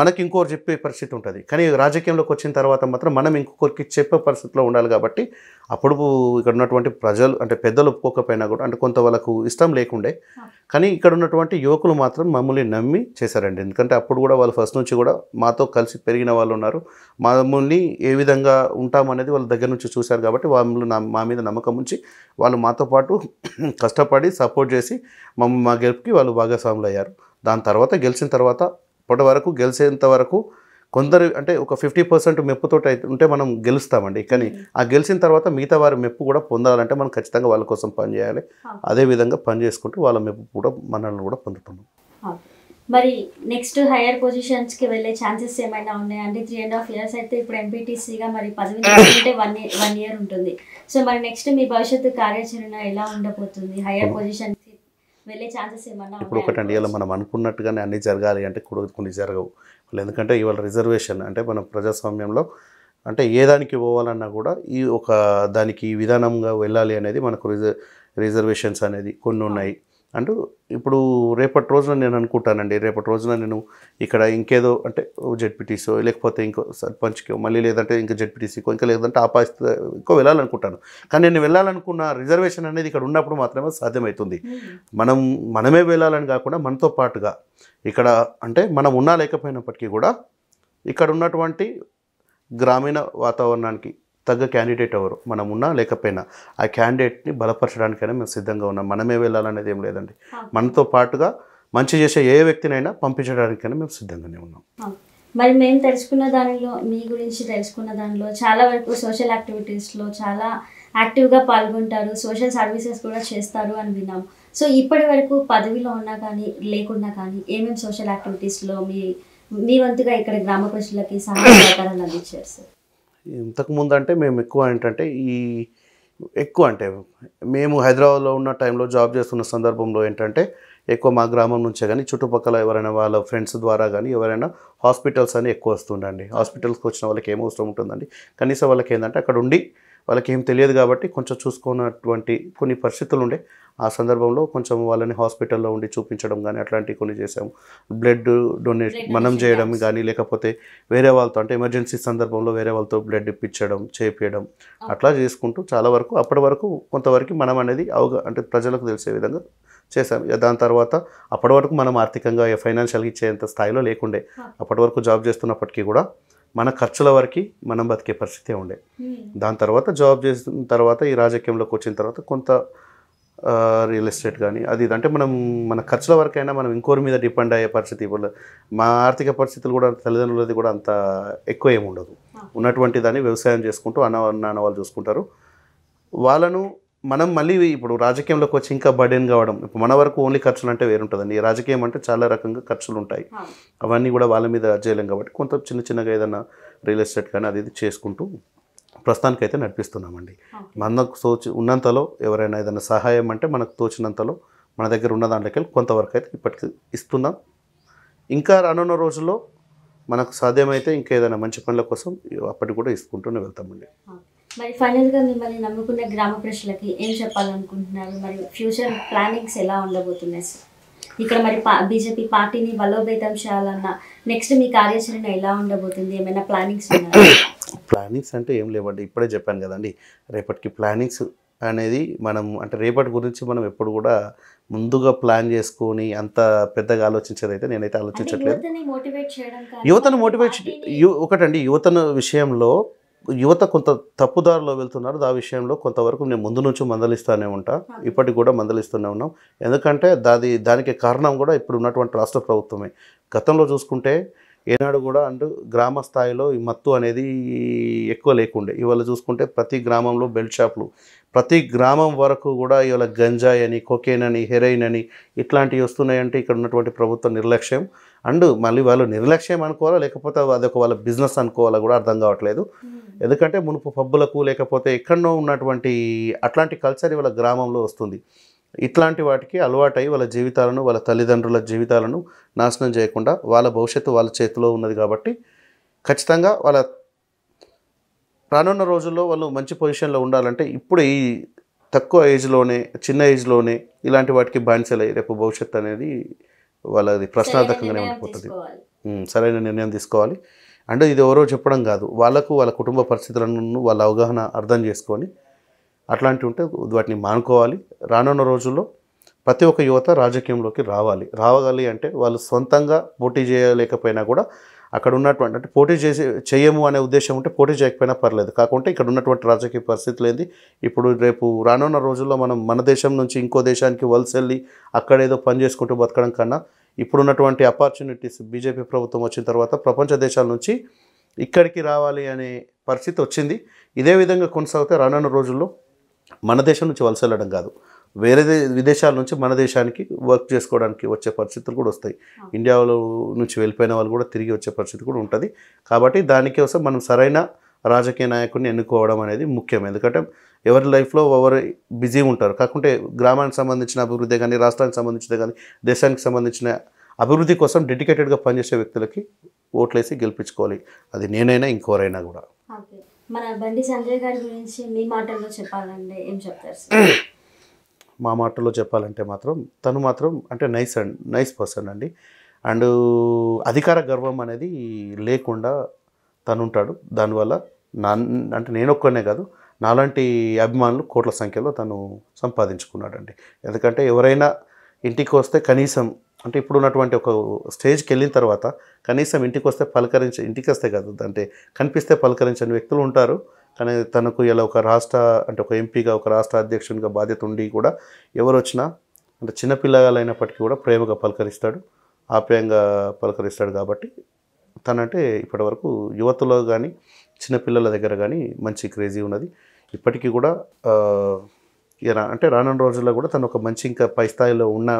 మనకి ఇంకోరు చెప్పే పరిస్థితి ఉంటుంది కానీ రాజకీయంలోకి వచ్చిన తర్వాత మాత్రం మనం ఇంకొకరికి చెప్పే పరిస్థితిలో ఉండాలి కాబట్టి అప్పుడు ఇక్కడ ఉన్నటువంటి ప్రజలు అంటే పెద్దలు ఒప్పుకోకపోయినా కూడా అంటే కొంత వాళ్ళకు ఇష్టం లేకుండే కానీ ఇక్కడ ఉన్నటువంటి యువకులు మాత్రం మమ్మల్ని నమ్మి చేశారండి ఎందుకంటే అప్పుడు కూడా వాళ్ళు ఫస్ట్ నుంచి కూడా మాతో కలిసి పెరిగిన వాళ్ళు ఉన్నారు మమ్మల్ని ఏ విధంగా ఉంటామనేది వాళ్ళ దగ్గర నుంచి చూశారు కాబట్టి వాళ్ళు మా మీద నమ్మకం ఉంచి వాళ్ళు మాతో పాటు కష్టపడి సపోర్ట్ చేసి మమ్మల్ని మా గెలుపుకి వాళ్ళు భాగస్వాములు అయ్యారు దాని తర్వాత గెలిచిన తర్వాత ఇప్పటి వరకు గెలిచేంత వరకు కొందరు అంటే ఒక ఫిఫ్టీ పర్సెంట్ మెప్పుతో ఉంటే మనం గెలుస్తామండి కానీ ఆ గెలిచిన తర్వాత మిగతా వారి మెప్పు కూడా పొందాలంటే మనం ఖచ్చితంగా వాళ్ళ కోసం పనిచేయాలి అదేవిధంగా పని చేసుకుంటూ వాళ్ళ మెప్పు కూడా మనల్ని కూడా పొందుతున్నాం మరి నెక్స్ట్ హైయర్ పొజిషన్స్కి వెళ్ళే ఛాన్సెస్ ఏమైనా ఉన్నాయా అంటే త్రీ అండ్ హాఫ్ ఇయర్స్ అయితే ఇప్పుడు ఎంపీటీసీగా మరి పదవి అంటే వన్ వన్ ఇయర్ ఉంటుంది సో మరి నెక్స్ట్ మీ భవిష్యత్తు కార్యాచరణ ఎలా ఉండబోతుంది హైయర్ పొజిషన్ ఇప్పుడు ఛాన్సెస్ ఏమన్నా ఇప్పుడు ఒకటండి ఇలా మనం అనుకున్నట్టుగానే అన్ని జరగాలి అంటే కొన్ని జరగవు వాళ్ళు ఎందుకంటే ఇవాళ రిజర్వేషన్ అంటే మన ప్రజాస్వామ్యంలో అంటే ఏ దానికి పోవాలన్నా కూడా ఈ ఒక దానికి విధానంగా వెళ్ళాలి అనేది మనకు రిజర్వేషన్స్ అనేది కొన్ని ఉన్నాయి అండ్ ఇప్పుడు రేపటి రోజున నేను అనుకుంటానండి రేపటి రోజున నేను ఇక్కడ ఇంకేదో అంటే జడ్పీటీసో లేకపోతే ఇంకో సర్పంచ్కో మళ్ళీ లేదంటే ఇంకా జడ్పీటీసీకో ఇంకా లేదంటే ఆ ఇంకో వెళ్ళాలనుకుంటాను కానీ నేను వెళ్ళాలనుకున్న రిజర్వేషన్ అనేది ఇక్కడ ఉన్నప్పుడు మాత్రమే సాధ్యమవుతుంది hmm. మనం మనమే వెళ్ళాలని కాకుండా మనతో పాటుగా ఇక్కడ అంటే మనం ఉన్నా లేకపోయినప్పటికీ కూడా ఇక్కడ ఉన్నటువంటి గ్రామీణ వాతావరణానికి తగ్గ క్యాండిడేట్ ఎవరు మనం ఉన్నా లేకపోయినా ఆ క్యాండిడేట్ని బలపరచడానికైనా మేము సిద్ధంగా ఉన్నాం మనమే వెళ్ళాలనేది ఏం లేదండి మనతో పాటుగా మంచి చేసే ఏ వ్యక్తినైనా పంపించడానికైనా మేము సిద్ధంగానే ఉన్నాం మరి మేము తెలుసుకున్న దానిలో మీ గురించి తెలుసుకున్న దానిలో చాలా వరకు సోషల్ యాక్టివిటీస్లో చాలా యాక్టివ్గా పాల్గొంటారు సోషల్ సర్వీసెస్ కూడా చేస్తారు అని విన్నాం సో ఇప్పటి వరకు పదవిలో ఉన్నా కానీ లేకున్నా కానీ ఏమేమి సోషల్ యాక్టివిటీస్లో మీ మీ వంతుగా ఇక్కడ గ్రామ ప్రజలకి సహాయ సహకారాలు అందించారు సార్ ఇంతకుముందు అంటే మేము ఎక్కువ ఏంటంటే ఈ ఎక్కువ అంటే మేము హైదరాబాద్లో ఉన్న టైంలో జాబ్ చేస్తున్న సందర్భంలో ఏంటంటే ఎక్కువ మా గ్రామం నుంచే కానీ చుట్టుపక్కల ఎవరైనా వాళ్ళ ఫ్రెండ్స్ ద్వారా కానీ ఎవరైనా హాస్పిటల్స్ అని ఎక్కువ వస్తుండండి హాస్పిటల్స్కి వచ్చిన వాళ్ళకి ఏమో అవసరం ఉంటుందండి కనీసం వాళ్ళకి ఏంటంటే అక్కడ ఉండి వాళ్ళకి ఏం తెలియదు కాబట్టి కొంచెం చూసుకున్నటువంటి కొన్ని పరిస్థితులు ఉండే ఆ సందర్భంలో కొంచెం వాళ్ళని హాస్పిటల్లో ఉండి చూపించడం కానీ అట్లాంటివి కొన్ని చేసాము బ్లడ్ డొనేట్ మనం చేయడం కానీ లేకపోతే వేరే వాళ్ళతో అంటే ఎమర్జెన్సీ సందర్భంలో వేరే వాళ్ళతో బ్లడ్ ఇప్పించడం చేపించడం అట్లా చేసుకుంటూ చాలా వరకు అప్పటి వరకు కొంతవరకు మనం అనేది అవగా అంటే ప్రజలకు తెలిసే విధంగా చేసాం దాని తర్వాత అప్పటి వరకు మనం ఆర్థికంగా ఫైనాన్షియల్గా ఇచ్చేంత స్థాయిలో లేకుండే అప్పటి వరకు జాబ్ చేస్తున్నప్పటికీ కూడా మన ఖర్చుల వరకు మనం బతికే పరిస్థితే ఉండే దాని తర్వాత జాబ్ చేసిన తర్వాత ఈ రాజకీయంలోకి వచ్చిన తర్వాత కొంత రియల్ ఎస్టేట్ కానీ అది అంటే మనం మన ఖర్చుల వరకైనా మనం ఇంకోరి మీద డిపెండ్ అయ్యే పరిస్థితి ఇప్పుడు మా ఆర్థిక పరిస్థితులు కూడా తల్లిదండ్రులది కూడా అంత ఎక్కువ ఏమి ఉండదు ఉన్నటువంటి దాన్ని వ్యవసాయం చేసుకుంటూ అన్న నాన్న వాళ్ళు చూసుకుంటారు వాళ్ళను మనం మళ్ళీ ఇప్పుడు రాజకీయంలోకి వచ్చి ఇంకా బడేన్ కావడం ఇప్పుడు మన వరకు ఓన్లీ ఖర్చులు అంటే వేరుంటుందండి రాజకీయం అంటే చాలా రకంగా ఖర్చులు ఉంటాయి అవన్నీ కూడా వాళ్ళ మీద చేయలేం కాబట్టి కొంత చిన్న చిన్నగా ఏదైనా రియల్ ఎస్టేట్ కానీ అది ఇది చేసుకుంటూ ప్రస్తుతానికి అయితే నడిపిస్తున్నామండి మనకు తోచి ఉన్నంతలో ఎవరైనా ఏదైనా సహాయం అంటే మనకు తోచినంతలో మన దగ్గర ఉన్న దాంట్లోకి వెళ్ళి కొంతవరకు అయితే ఇప్పటికి ఇస్తున్నాం ఇంకా రానున్న రోజుల్లో మనకు సాధ్యమైతే ఇంకా ఏదైనా మంచి పనుల కోసం అప్పటికి కూడా ఇసుకుంటూనే వెళ్తామండి మరి ఫైనల్గా మిమ్మల్ని నమ్ముకున్న గ్రామ ప్రజలకి ఏం చెప్పాలనుకుంటున్నారు మరి ఫ్యూచర్ ప్లానింగ్స్ ఎలా ఉండబోతున్నాయి సార్ ఇక్కడ మరి బీజేపీ పార్టీని బలోపేతం చేయాలన్నా నెక్స్ట్ మీ కార్యాచరణ ఎలా ఉండబోతుంది ఏమైనా ప్లానింగ్స్ ఉన్నాయా ప్లానింగ్స్ అంటే ఏం లేవండి ఇప్పుడే చెప్పాను కదండి రేపటికి ప్లానింగ్స్ అనేది మనం అంటే రేపటి గురించి మనం ఎప్పుడు కూడా ముందుగా ప్లాన్ చేసుకొని అంత పెద్దగా ఆలోచించేది అయితే నేనైతే ఆలోచించట్లేదు యువతను మోటివేట్ ఒకటండి యువతను విషయంలో యువత కొంత తప్పుదారిలో వెళ్తున్నారు ఆ విషయంలో కొంతవరకు నేను ముందు నుంచి మందలిస్తూనే ఉంటా ఇప్పటికి కూడా మందలిస్తూనే ఉన్నాం ఎందుకంటే దాది దానికి కారణం కూడా ఇప్పుడు ఉన్నటువంటి రాష్ట్ర ప్రభుత్వమే గతంలో చూసుకుంటే ఏనాడు కూడా అండ్ గ్రామ స్థాయిలో ఈ మత్తు అనేది ఎక్కువ లేకుండే ఇవాళ చూసుకుంటే ప్రతి గ్రామంలో బెల్ట్ షాపులు ప్రతి గ్రామం వరకు కూడా ఇవాళ గంజాయి అని కొకేన్ అని హెరైన్ అని ఇట్లాంటివి వస్తున్నాయంటే ఇక్కడ ఉన్నటువంటి ప్రభుత్వ నిర్లక్ష్యం అండ్ మళ్ళీ వాళ్ళు నిర్లక్ష్యం అనుకోవాలా లేకపోతే అదొక వాళ్ళ బిజినెస్ అనుకోవాలా కూడా అర్థం కావట్లేదు hmm. ఎందుకంటే మునుపు పబ్బులకు లేకపోతే ఎక్కడో ఉన్నటువంటి అట్లాంటి కల్చర్ ఇవాళ గ్రామంలో వస్తుంది ఇట్లాంటి వాటికి అలవాటై వాళ్ళ జీవితాలను వాళ్ళ తల్లిదండ్రుల జీవితాలను నాశనం చేయకుండా వాళ్ళ భవిష్యత్తు వాళ్ళ చేతిలో ఉన్నది కాబట్టి ఖచ్చితంగా వాళ్ళ రానున్న రోజుల్లో వాళ్ళు మంచి పొజిషన్లో ఉండాలంటే ఇప్పుడు ఈ తక్కువ ఏజ్లోనే చిన్న ఏజ్లోనే ఇలాంటి వాటికి బానిసలయ్యి రేపు భవిష్యత్తు అనేది వాళ్ళది ప్రశ్నార్థకంగానే ఉండిపోతుంది సరైన నిర్ణయం తీసుకోవాలి అంటే ఇది ఎవరో చెప్పడం కాదు వాళ్ళకు వాళ్ళ కుటుంబ పరిస్థితులను వాళ్ళ అవగాహన అర్థం చేసుకొని అట్లాంటివి ఉంటే వాటిని మానుకోవాలి రానున్న రోజుల్లో ప్రతి ఒక్క యువత రాజకీయంలోకి రావాలి రావాలి అంటే వాళ్ళు సొంతంగా పోటీ చేయలేకపోయినా కూడా అక్కడ ఉన్నటువంటి అంటే పోటీ చేసి చేయము అనే ఉద్దేశం ఉంటే పోటీ చేయకపోయినా పర్లేదు కాకుంటే ఇక్కడ ఉన్నటువంటి రాజకీయ పరిస్థితులు ఏంది ఇప్పుడు రేపు రానున్న రోజుల్లో మనం మన దేశం నుంచి ఇంకో దేశానికి వలస వెళ్ళి అక్కడ ఏదో పని చేసుకుంటూ బతకడం కన్నా ఇప్పుడున్నటువంటి ఆపర్చునిటీస్ బీజేపీ ప్రభుత్వం వచ్చిన తర్వాత ప్రపంచ దేశాల నుంచి ఇక్కడికి రావాలి అనే పరిస్థితి వచ్చింది ఇదే విధంగా కొనసాగితే రానున్న రోజుల్లో మన దేశం నుంచి వలస వెళ్ళడం కాదు వేరే విదేశాల నుంచి మన దేశానికి వర్క్ చేసుకోవడానికి వచ్చే పరిస్థితులు కూడా వస్తాయి ఇండియాలో నుంచి వెళ్ళిపోయిన వాళ్ళు కూడా తిరిగి వచ్చే పరిస్థితి కూడా ఉంటుంది కాబట్టి దానికోసం మనం సరైన రాజకీయ నాయకుడిని ఎన్నుకోవడం అనేది ముఖ్యం ఎందుకంటే ఎవరి లైఫ్లో ఎవరు బిజీ ఉంటారు కాకుంటే గ్రామానికి సంబంధించిన అభివృద్ధి కానీ రాష్ట్రానికి సంబంధించిన కానీ దేశానికి సంబంధించిన అభివృద్ధి కోసం డెడికేటెడ్గా పనిచేసే వ్యక్తులకి ఓట్లేసి గెలిపించుకోవాలి అది నేనైనా ఇంకోరైనా కూడా మన బండి సంజయ్ గారి గురించి మీ మాటల్లో చెప్పాలండి ఏం చెప్తారు సార్ మా మాటల్లో చెప్పాలంటే మాత్రం తను మాత్రం అంటే నైస్ అండ్ నైస్ పర్సన్ అండి అండ్ అధికార గర్వం అనేది లేకుండా తను ఉంటాడు దానివల్ల నా అంటే నేను ఒక్కనే కాదు నాలాంటి అభిమానులు కోట్ల సంఖ్యలో తను సంపాదించుకున్నాడండి ఎందుకంటే ఎవరైనా ఇంటికి వస్తే కనీసం అంటే ఇప్పుడు ఉన్నటువంటి ఒక స్టేజ్కి వెళ్ళిన తర్వాత కనీసం ఇంటికి వస్తే పలకరించి ఇంటికి వస్తే కాదు అంటే కనిపిస్తే పలకరించని వ్యక్తులు ఉంటారు కానీ తనకు ఇలా ఒక రాష్ట్ర అంటే ఒక ఎంపీగా ఒక రాష్ట్ర అధ్యక్షునిగా బాధ్యత ఉండి కూడా ఎవరు వచ్చినా అంటే చిన్నపిల్లగాలైనప్పటికీ కూడా ప్రేమగా పలకరిస్తాడు ఆప్యాయంగా పలకరిస్తాడు కాబట్టి తనంటే ఇప్పటివరకు యువతలో కానీ చిన్నపిల్లల దగ్గర కానీ మంచి క్రేజీ ఉన్నది ఇప్పటికీ కూడా అంటే రానున్న రోజుల్లో కూడా తను ఒక మంచి ఇంకా పై స్థాయిలో ఉన్న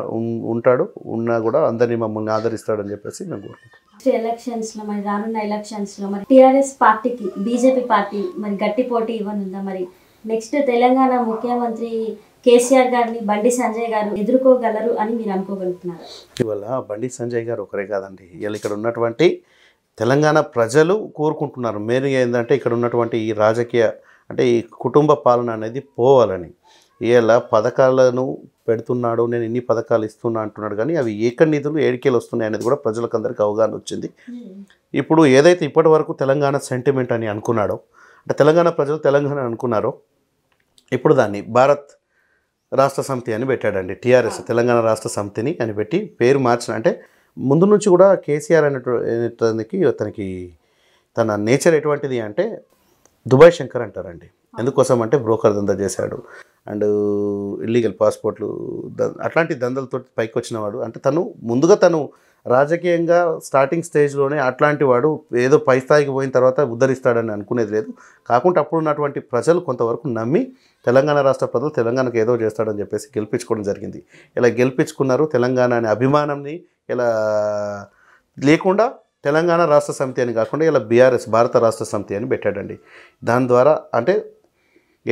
ఉంటాడు ఉన్నా కూడా అందరినీ మమ్మల్ని ఆదరిస్తాడని చెప్పేసి మేము కోరుకుంటాను ఎలక్షన్స్ లో మరి రానున్న ఎలక్షన్స్ లో మరి టిఆర్ఎస్ పార్టీకి బీజేపీ పార్టీ మరి గట్టి పోటీ ఇవ్వనుందా మరి నెక్స్ట్ తెలంగాణ ముఖ్యమంత్రి కేసీఆర్ గారిని బండి సంజయ్ గారు ఎదుర్కోగలరు అని మీరు అనుకోగలుగుతున్నారు ఇవాళ బండి సంజయ్ గారు ఒకరే కాదండి వీళ్ళు ఇక్కడ ఉన్నటువంటి తెలంగాణ ప్రజలు కోరుకుంటున్నారు మెయిన్గా ఏంటంటే ఇక్కడ ఉన్నటువంటి ఈ రాజకీయ అంటే ఈ కుటుంబ పాలన అనేది పోవాలని ఇలా పథకాలను పెడుతున్నాడు నేను ఇన్ని పథకాలు ఇస్తున్నా అంటున్నాడు కానీ అవి ఏక నిధులు ఏడికేలు వస్తున్నాయి అనేది కూడా ప్రజలకు అందరికీ అవగాహన వచ్చింది ఇప్పుడు ఏదైతే ఇప్పటి వరకు తెలంగాణ సెంటిమెంట్ అని అనుకున్నాడో అంటే తెలంగాణ ప్రజలు తెలంగాణ అనుకున్నారో ఇప్పుడు దాన్ని భారత్ రాష్ట్ర సమితి అని పెట్టాడండి టీఆర్ఎస్ తెలంగాణ రాష్ట్ర సమితిని అని పెట్టి పేరు మార్చిన అంటే ముందు నుంచి కూడా కేసీఆర్ అనేటువంటి తనకి తన నేచర్ ఎటువంటిది అంటే దుబాయ్ శంకర్ అంటారండి ఎందుకోసం అంటే బ్రోకర్ దందా చేశాడు అండ్ ఇల్లీగల్ పాస్పోర్ట్లు అట్లాంటి దందలతో పైకి వచ్చినవాడు అంటే తను ముందుగా తను రాజకీయంగా స్టార్టింగ్ స్టేజ్లోనే అట్లాంటి వాడు ఏదో పై స్థాయికి పోయిన తర్వాత ఉద్ధరిస్తాడని అనుకునేది లేదు కాకుండా అప్పుడు ఉన్నటువంటి ప్రజలు కొంతవరకు నమ్మి తెలంగాణ రాష్ట్ర ప్రజలు తెలంగాణకు ఏదో చేస్తాడని చెప్పేసి గెలిపించుకోవడం జరిగింది ఇలా గెలిపించుకున్నారు తెలంగాణ అనే అభిమానంని ఇలా లేకుండా తెలంగాణ రాష్ట్ర సమితి అని కాకుండా ఇలా బీఆర్ఎస్ భారత రాష్ట్ర సమితి అని పెట్టాడండి దాని ద్వారా అంటే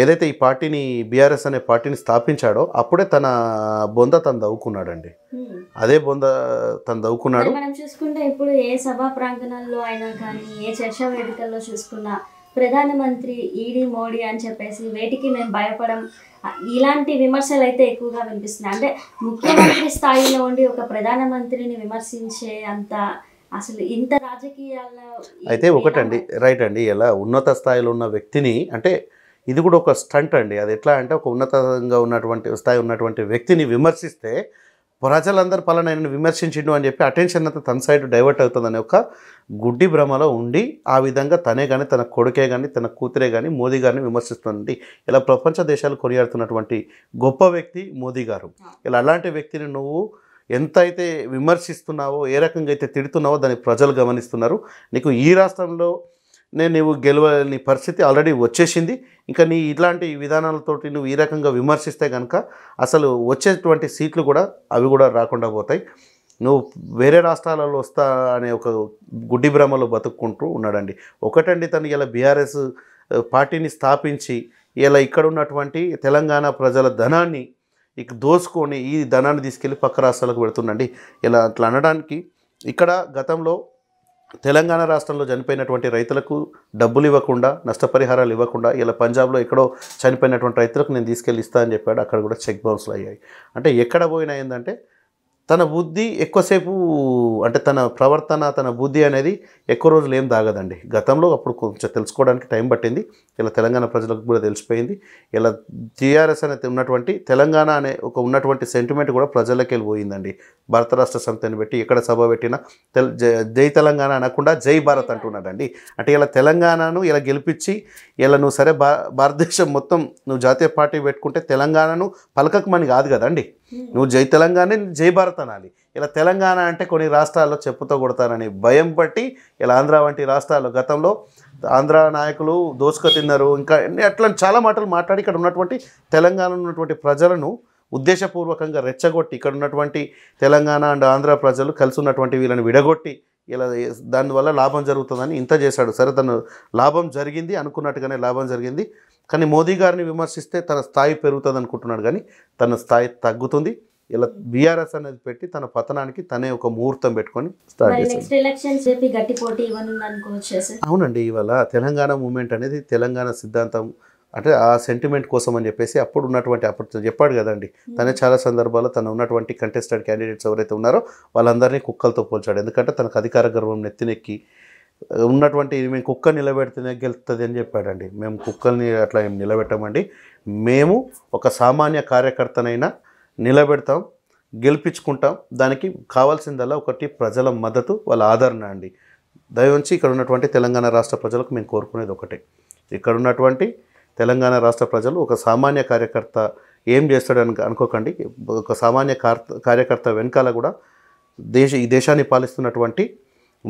ఏదైతే ఈ పార్టీని బీఆర్ఎస్ అనే పార్టీని స్థాపించాడో అప్పుడే తన బొంద తను దవ్వుకున్నాడండి అదే బొంద తను దవ్వుకున్నాడు మనం చూసుకుంటే ఇప్పుడు ఏ సభా ప్రాంగణంలో అయినా కానీ ఏ చర్చా వేదికల్లో చూసుకున్నా ప్రధానమంత్రి ఈడీ మోడీ అని చెప్పేసి వేటికి మేము భయపడం ఇలాంటి విమర్శలు అయితే ఎక్కువగా వినిపిస్తున్నాయి అంటే ముఖ్యమంత్రి స్థాయిలో ఉండి ఒక ప్రధానమంత్రిని విమర్శించే అంత అసలు ఇంత రాజకీయాల్లో అయితే ఒకటండి రైట్ అండి ఇలా ఉన్నత స్థాయిలో ఉన్న వ్యక్తిని అంటే ఇది కూడా ఒక స్టంట్ అండి అది ఎట్లా అంటే ఒక ఉన్నతంగా ఉన్నటువంటి స్థాయి ఉన్నటువంటి వ్యక్తిని విమర్శిస్తే ప్రజలందరూ నేను విమర్శించిండు అని చెప్పి అటెన్షన్ అంతా తన సైడ్ డైవర్ట్ అవుతుందని ఒక గుడ్డి భ్రమలో ఉండి ఆ విధంగా తనే కానీ తన కొడుకే కానీ తన కూతురే కానీ మోదీ గారిని విమర్శిస్తుంది ఇలా ప్రపంచ దేశాలు కొనియాడుతున్నటువంటి గొప్ప వ్యక్తి మోదీ గారు ఇలా అలాంటి వ్యక్తిని నువ్వు ఎంత అయితే విమర్శిస్తున్నావో ఏ రకంగా అయితే తిడుతున్నావో దాన్ని ప్రజలు గమనిస్తున్నారు నీకు ఈ రాష్ట్రంలో నేను నువ్వు గెలవని పరిస్థితి ఆల్రెడీ వచ్చేసింది ఇంకా నీ ఇట్లాంటి విధానాలతోటి నువ్వు ఈ రకంగా విమర్శిస్తే కనుక అసలు వచ్చేటువంటి సీట్లు కూడా అవి కూడా రాకుండా పోతాయి నువ్వు వేరే రాష్ట్రాలలో వస్తా అనే ఒక గుడ్డి భ్రమలో బతుక్కుంటూ ఉన్నాడండి ఒకటండి తను ఇలా బీఆర్ఎస్ పార్టీని స్థాపించి ఇలా ఇక్కడ ఉన్నటువంటి తెలంగాణ ప్రజల ధనాన్ని ఇక దోసుకొని ఈ ధనాన్ని తీసుకెళ్ళి పక్క రాష్ట్రాలకు పెడుతుండండి ఇలా అట్లా అనడానికి ఇక్కడ గతంలో తెలంగాణ రాష్ట్రంలో చనిపోయినటువంటి రైతులకు డబ్బులు ఇవ్వకుండా నష్టపరిహారాలు ఇవ్వకుండా ఇలా పంజాబ్లో ఎక్కడో చనిపోయినటువంటి రైతులకు నేను తీసుకెళ్ళి ఇస్తా అని చెప్పాడు అక్కడ కూడా చెక్ బౌన్స్లు అయ్యాయి అంటే ఎక్కడ పోయినా ఏంటంటే తన బుద్ధి ఎక్కువసేపు అంటే తన ప్రవర్తన తన బుద్ధి అనేది ఎక్కువ రోజులు ఏం తాగదండి గతంలో అప్పుడు కొంచెం తెలుసుకోవడానికి టైం పట్టింది ఇలా తెలంగాణ ప్రజలకు కూడా తెలిసిపోయింది ఇలా టీఆర్ఎస్ అనేది ఉన్నటువంటి తెలంగాణ అనే ఒక ఉన్నటువంటి సెంటిమెంట్ కూడా ప్రజలకి వెళ్ళిపోయిందండి భారత రాష్ట్ర సమితిని పెట్టి ఎక్కడ సభ పెట్టినా తెల్ జై తెలంగాణ అనకుండా జై భారత్ అంటున్నాడండి అంటే ఇలా తెలంగాణను ఇలా గెలిపించి ఇలా నువ్వు సరే భారతదేశం మొత్తం నువ్వు జాతీయ పార్టీ పెట్టుకుంటే తెలంగాణను పలకకమని కాదు కదండి నువ్వు జై తెలంగాణ జై భారత్ అనాలి ఇలా తెలంగాణ అంటే కొన్ని రాష్ట్రాల్లో చెప్పుతో కొడతారని భయం పట్టి ఇలా ఆంధ్ర వంటి రాష్ట్రాల్లో గతంలో ఆంధ్ర నాయకులు దోసుక తిన్నారు ఇంకా అట్లా చాలా మాటలు మాట్లాడి ఇక్కడ ఉన్నటువంటి తెలంగాణ ఉన్నటువంటి ప్రజలను ఉద్దేశపూర్వకంగా రెచ్చగొట్టి ఇక్కడ ఉన్నటువంటి తెలంగాణ అండ్ ఆంధ్ర ప్రజలు కలిసి ఉన్నటువంటి వీళ్ళని విడగొట్టి ఇలా దానివల్ల లాభం జరుగుతుందని ఇంత చేశాడు సరే తను లాభం జరిగింది అనుకున్నట్టుగానే లాభం జరిగింది కానీ మోదీ గారిని విమర్శిస్తే తన స్థాయి పెరుగుతుంది అనుకుంటున్నాడు కానీ తన స్థాయి తగ్గుతుంది ఇలా బీఆర్ఎస్ అనేది పెట్టి తన పతనానికి తనే ఒక ముహూర్తం పెట్టుకొని స్టార్ట్ అవునండి ఇవాళ తెలంగాణ మూమెంట్ అనేది తెలంగాణ సిద్ధాంతం అంటే ఆ సెంటిమెంట్ కోసం అని చెప్పేసి అప్పుడు ఉన్నటువంటి అప్పుడు చెప్పాడు కదండి తనే చాలా సందర్భాల్లో తను ఉన్నటువంటి కంటెస్టెడ్ క్యాండిడేట్స్ ఎవరైతే ఉన్నారో వాళ్ళందరినీ కుక్కలతో పోల్చాడు ఎందుకంటే తనకు అధికార గర్వం నెత్తినెక్కి ఉన్నటువంటి మేము కుక్క నిలబెడితేనే గెలుస్తుంది అని చెప్పాడండి మేము కుక్కల్ని అట్లా ఏం నిలబెట్టమండి మేము ఒక సామాన్య కార్యకర్తనైనా నిలబెడతాం గెలిపించుకుంటాం దానికి కావాల్సిందల్లా ఒకటి ప్రజల మద్దతు వాళ్ళ ఆదరణ అండి దయవుంచి ఇక్కడ ఉన్నటువంటి తెలంగాణ రాష్ట్ర ప్రజలకు మేము కోరుకునేది ఒకటే ఇక్కడ ఉన్నటువంటి తెలంగాణ రాష్ట్ర ప్రజలు ఒక సామాన్య కార్యకర్త ఏం చేస్తాడు అనుకోకండి ఒక సామాన్య కార్యకర్త వెనకాల కూడా దేశ ఈ దేశాన్ని పాలిస్తున్నటువంటి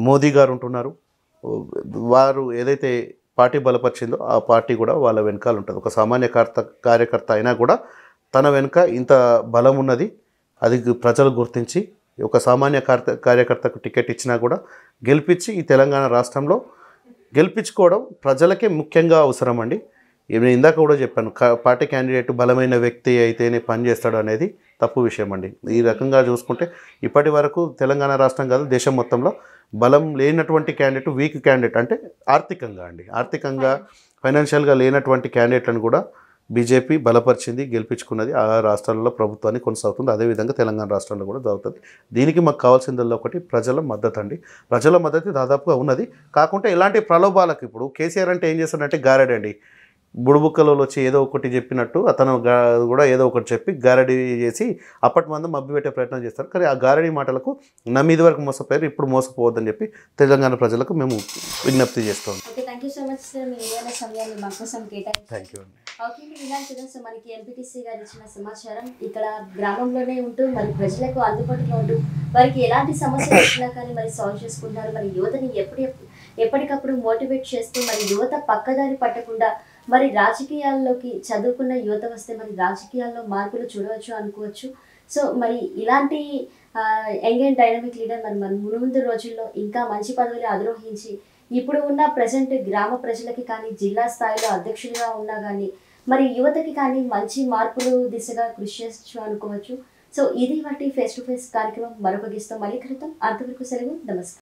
మోదీ గారు ఉంటున్నారు వారు ఏదైతే పార్టీ బలపరిచిందో ఆ పార్టీ కూడా వాళ్ళ వెనకాల ఉంటుంది ఒక సామాన్య కార్త కార్యకర్త అయినా కూడా తన వెనుక ఇంత బలం ఉన్నది అది ప్రజలు గుర్తించి ఒక సామాన్య కార్త కార్యకర్తకు టికెట్ ఇచ్చినా కూడా గెలిపించి ఈ తెలంగాణ రాష్ట్రంలో గెలిపించుకోవడం ప్రజలకే ముఖ్యంగా అవసరం అండి నేను ఇందాక కూడా చెప్పాను పార్టీ క్యాండిడేట్ బలమైన వ్యక్తి అయితేనే పనిచేస్తాడు అనేది తప్పు విషయం అండి ఈ రకంగా చూసుకుంటే ఇప్పటి వరకు తెలంగాణ రాష్ట్రం కాదు దేశం మొత్తంలో బలం లేనటువంటి క్యాండిడేట్ వీక్ క్యాండిడేట్ అంటే ఆర్థికంగా అండి ఆర్థికంగా ఫైనాన్షియల్గా లేనటువంటి క్యాండిడేట్లను కూడా బీజేపీ బలపరిచింది గెలిపించుకున్నది ఆ రాష్ట్రాల్లో ప్రభుత్వాన్ని కొనసాగుతుంది అదేవిధంగా తెలంగాణ రాష్ట్రాల్లో కూడా జరుగుతుంది దీనికి మాకు కావాల్సిందల్లో ఒకటి ప్రజల మద్దతు అండి ప్రజల మద్దతు దాదాపుగా ఉన్నది కాకుండా ఇలాంటి ప్రలోభాలకు ఇప్పుడు కేసీఆర్ అంటే ఏం చేస్తాడంటే గారడండి బుడుబుక్కలలో వచ్చి ఏదో ఒకటి చెప్పినట్టు అతను కూడా ఏదో ఒకటి చెప్పి గారడి చేసి అప్పటి మందు మబ్బి పెట్టే ప్రయత్నం చేస్తారు కానీ ఆ గారడి మాటలకు నమ్మి ఇది వరకు మోసపోయారు ఇప్పుడు మోసపోవద్దని చెప్పి తెలంగాణ ప్రజలకు మేము విజ్ఞప్తి చేస్తాం thank you so much sir thank you okay చూడండి సార్ మనకి ఎంపీటీసీ గారు ఇచ్చిన సమాచారం ఇక్కడ గ్రామంలోనే ఉంటూ మరి ప్రజలకు అందుబాటులో ఉంటూ వారికి ఎలాంటి సమస్యలు వచ్చినా కానీ మరి సాల్వ్ చేసుకుంటారు మరి యువతని ఎప్పటి ఎప్పటికప్పుడు మోటివేట్ చేస్తూ మరి యువత పక్కదారి పట్టకుండా మరి రాజకీయాల్లోకి చదువుకున్న యువత వస్తే మరి రాజకీయాల్లో మార్పులు చూడవచ్చు అనుకోవచ్చు సో మరి ఇలాంటి యంగ్ అండ్ డైనమిక్ లీడర్ మరి మన మునుముందు రోజుల్లో ఇంకా మంచి పదవులు అధిరోహించి ఇప్పుడు ఉన్న ప్రజెంట్ గ్రామ ప్రజలకి కానీ జిల్లా స్థాయిలో అధ్యక్షులుగా ఉన్నా కానీ మరి యువతకి కానీ మంచి మార్పులు దిశగా కృషి చేయొచ్చు అనుకోవచ్చు సో ఇది వాటి ఫేస్ టు ఫేస్ కార్యక్రమం మరొక గీస్తాం మళ్ళీ క్రితం అంతవరకు సెలవు నమస్కారం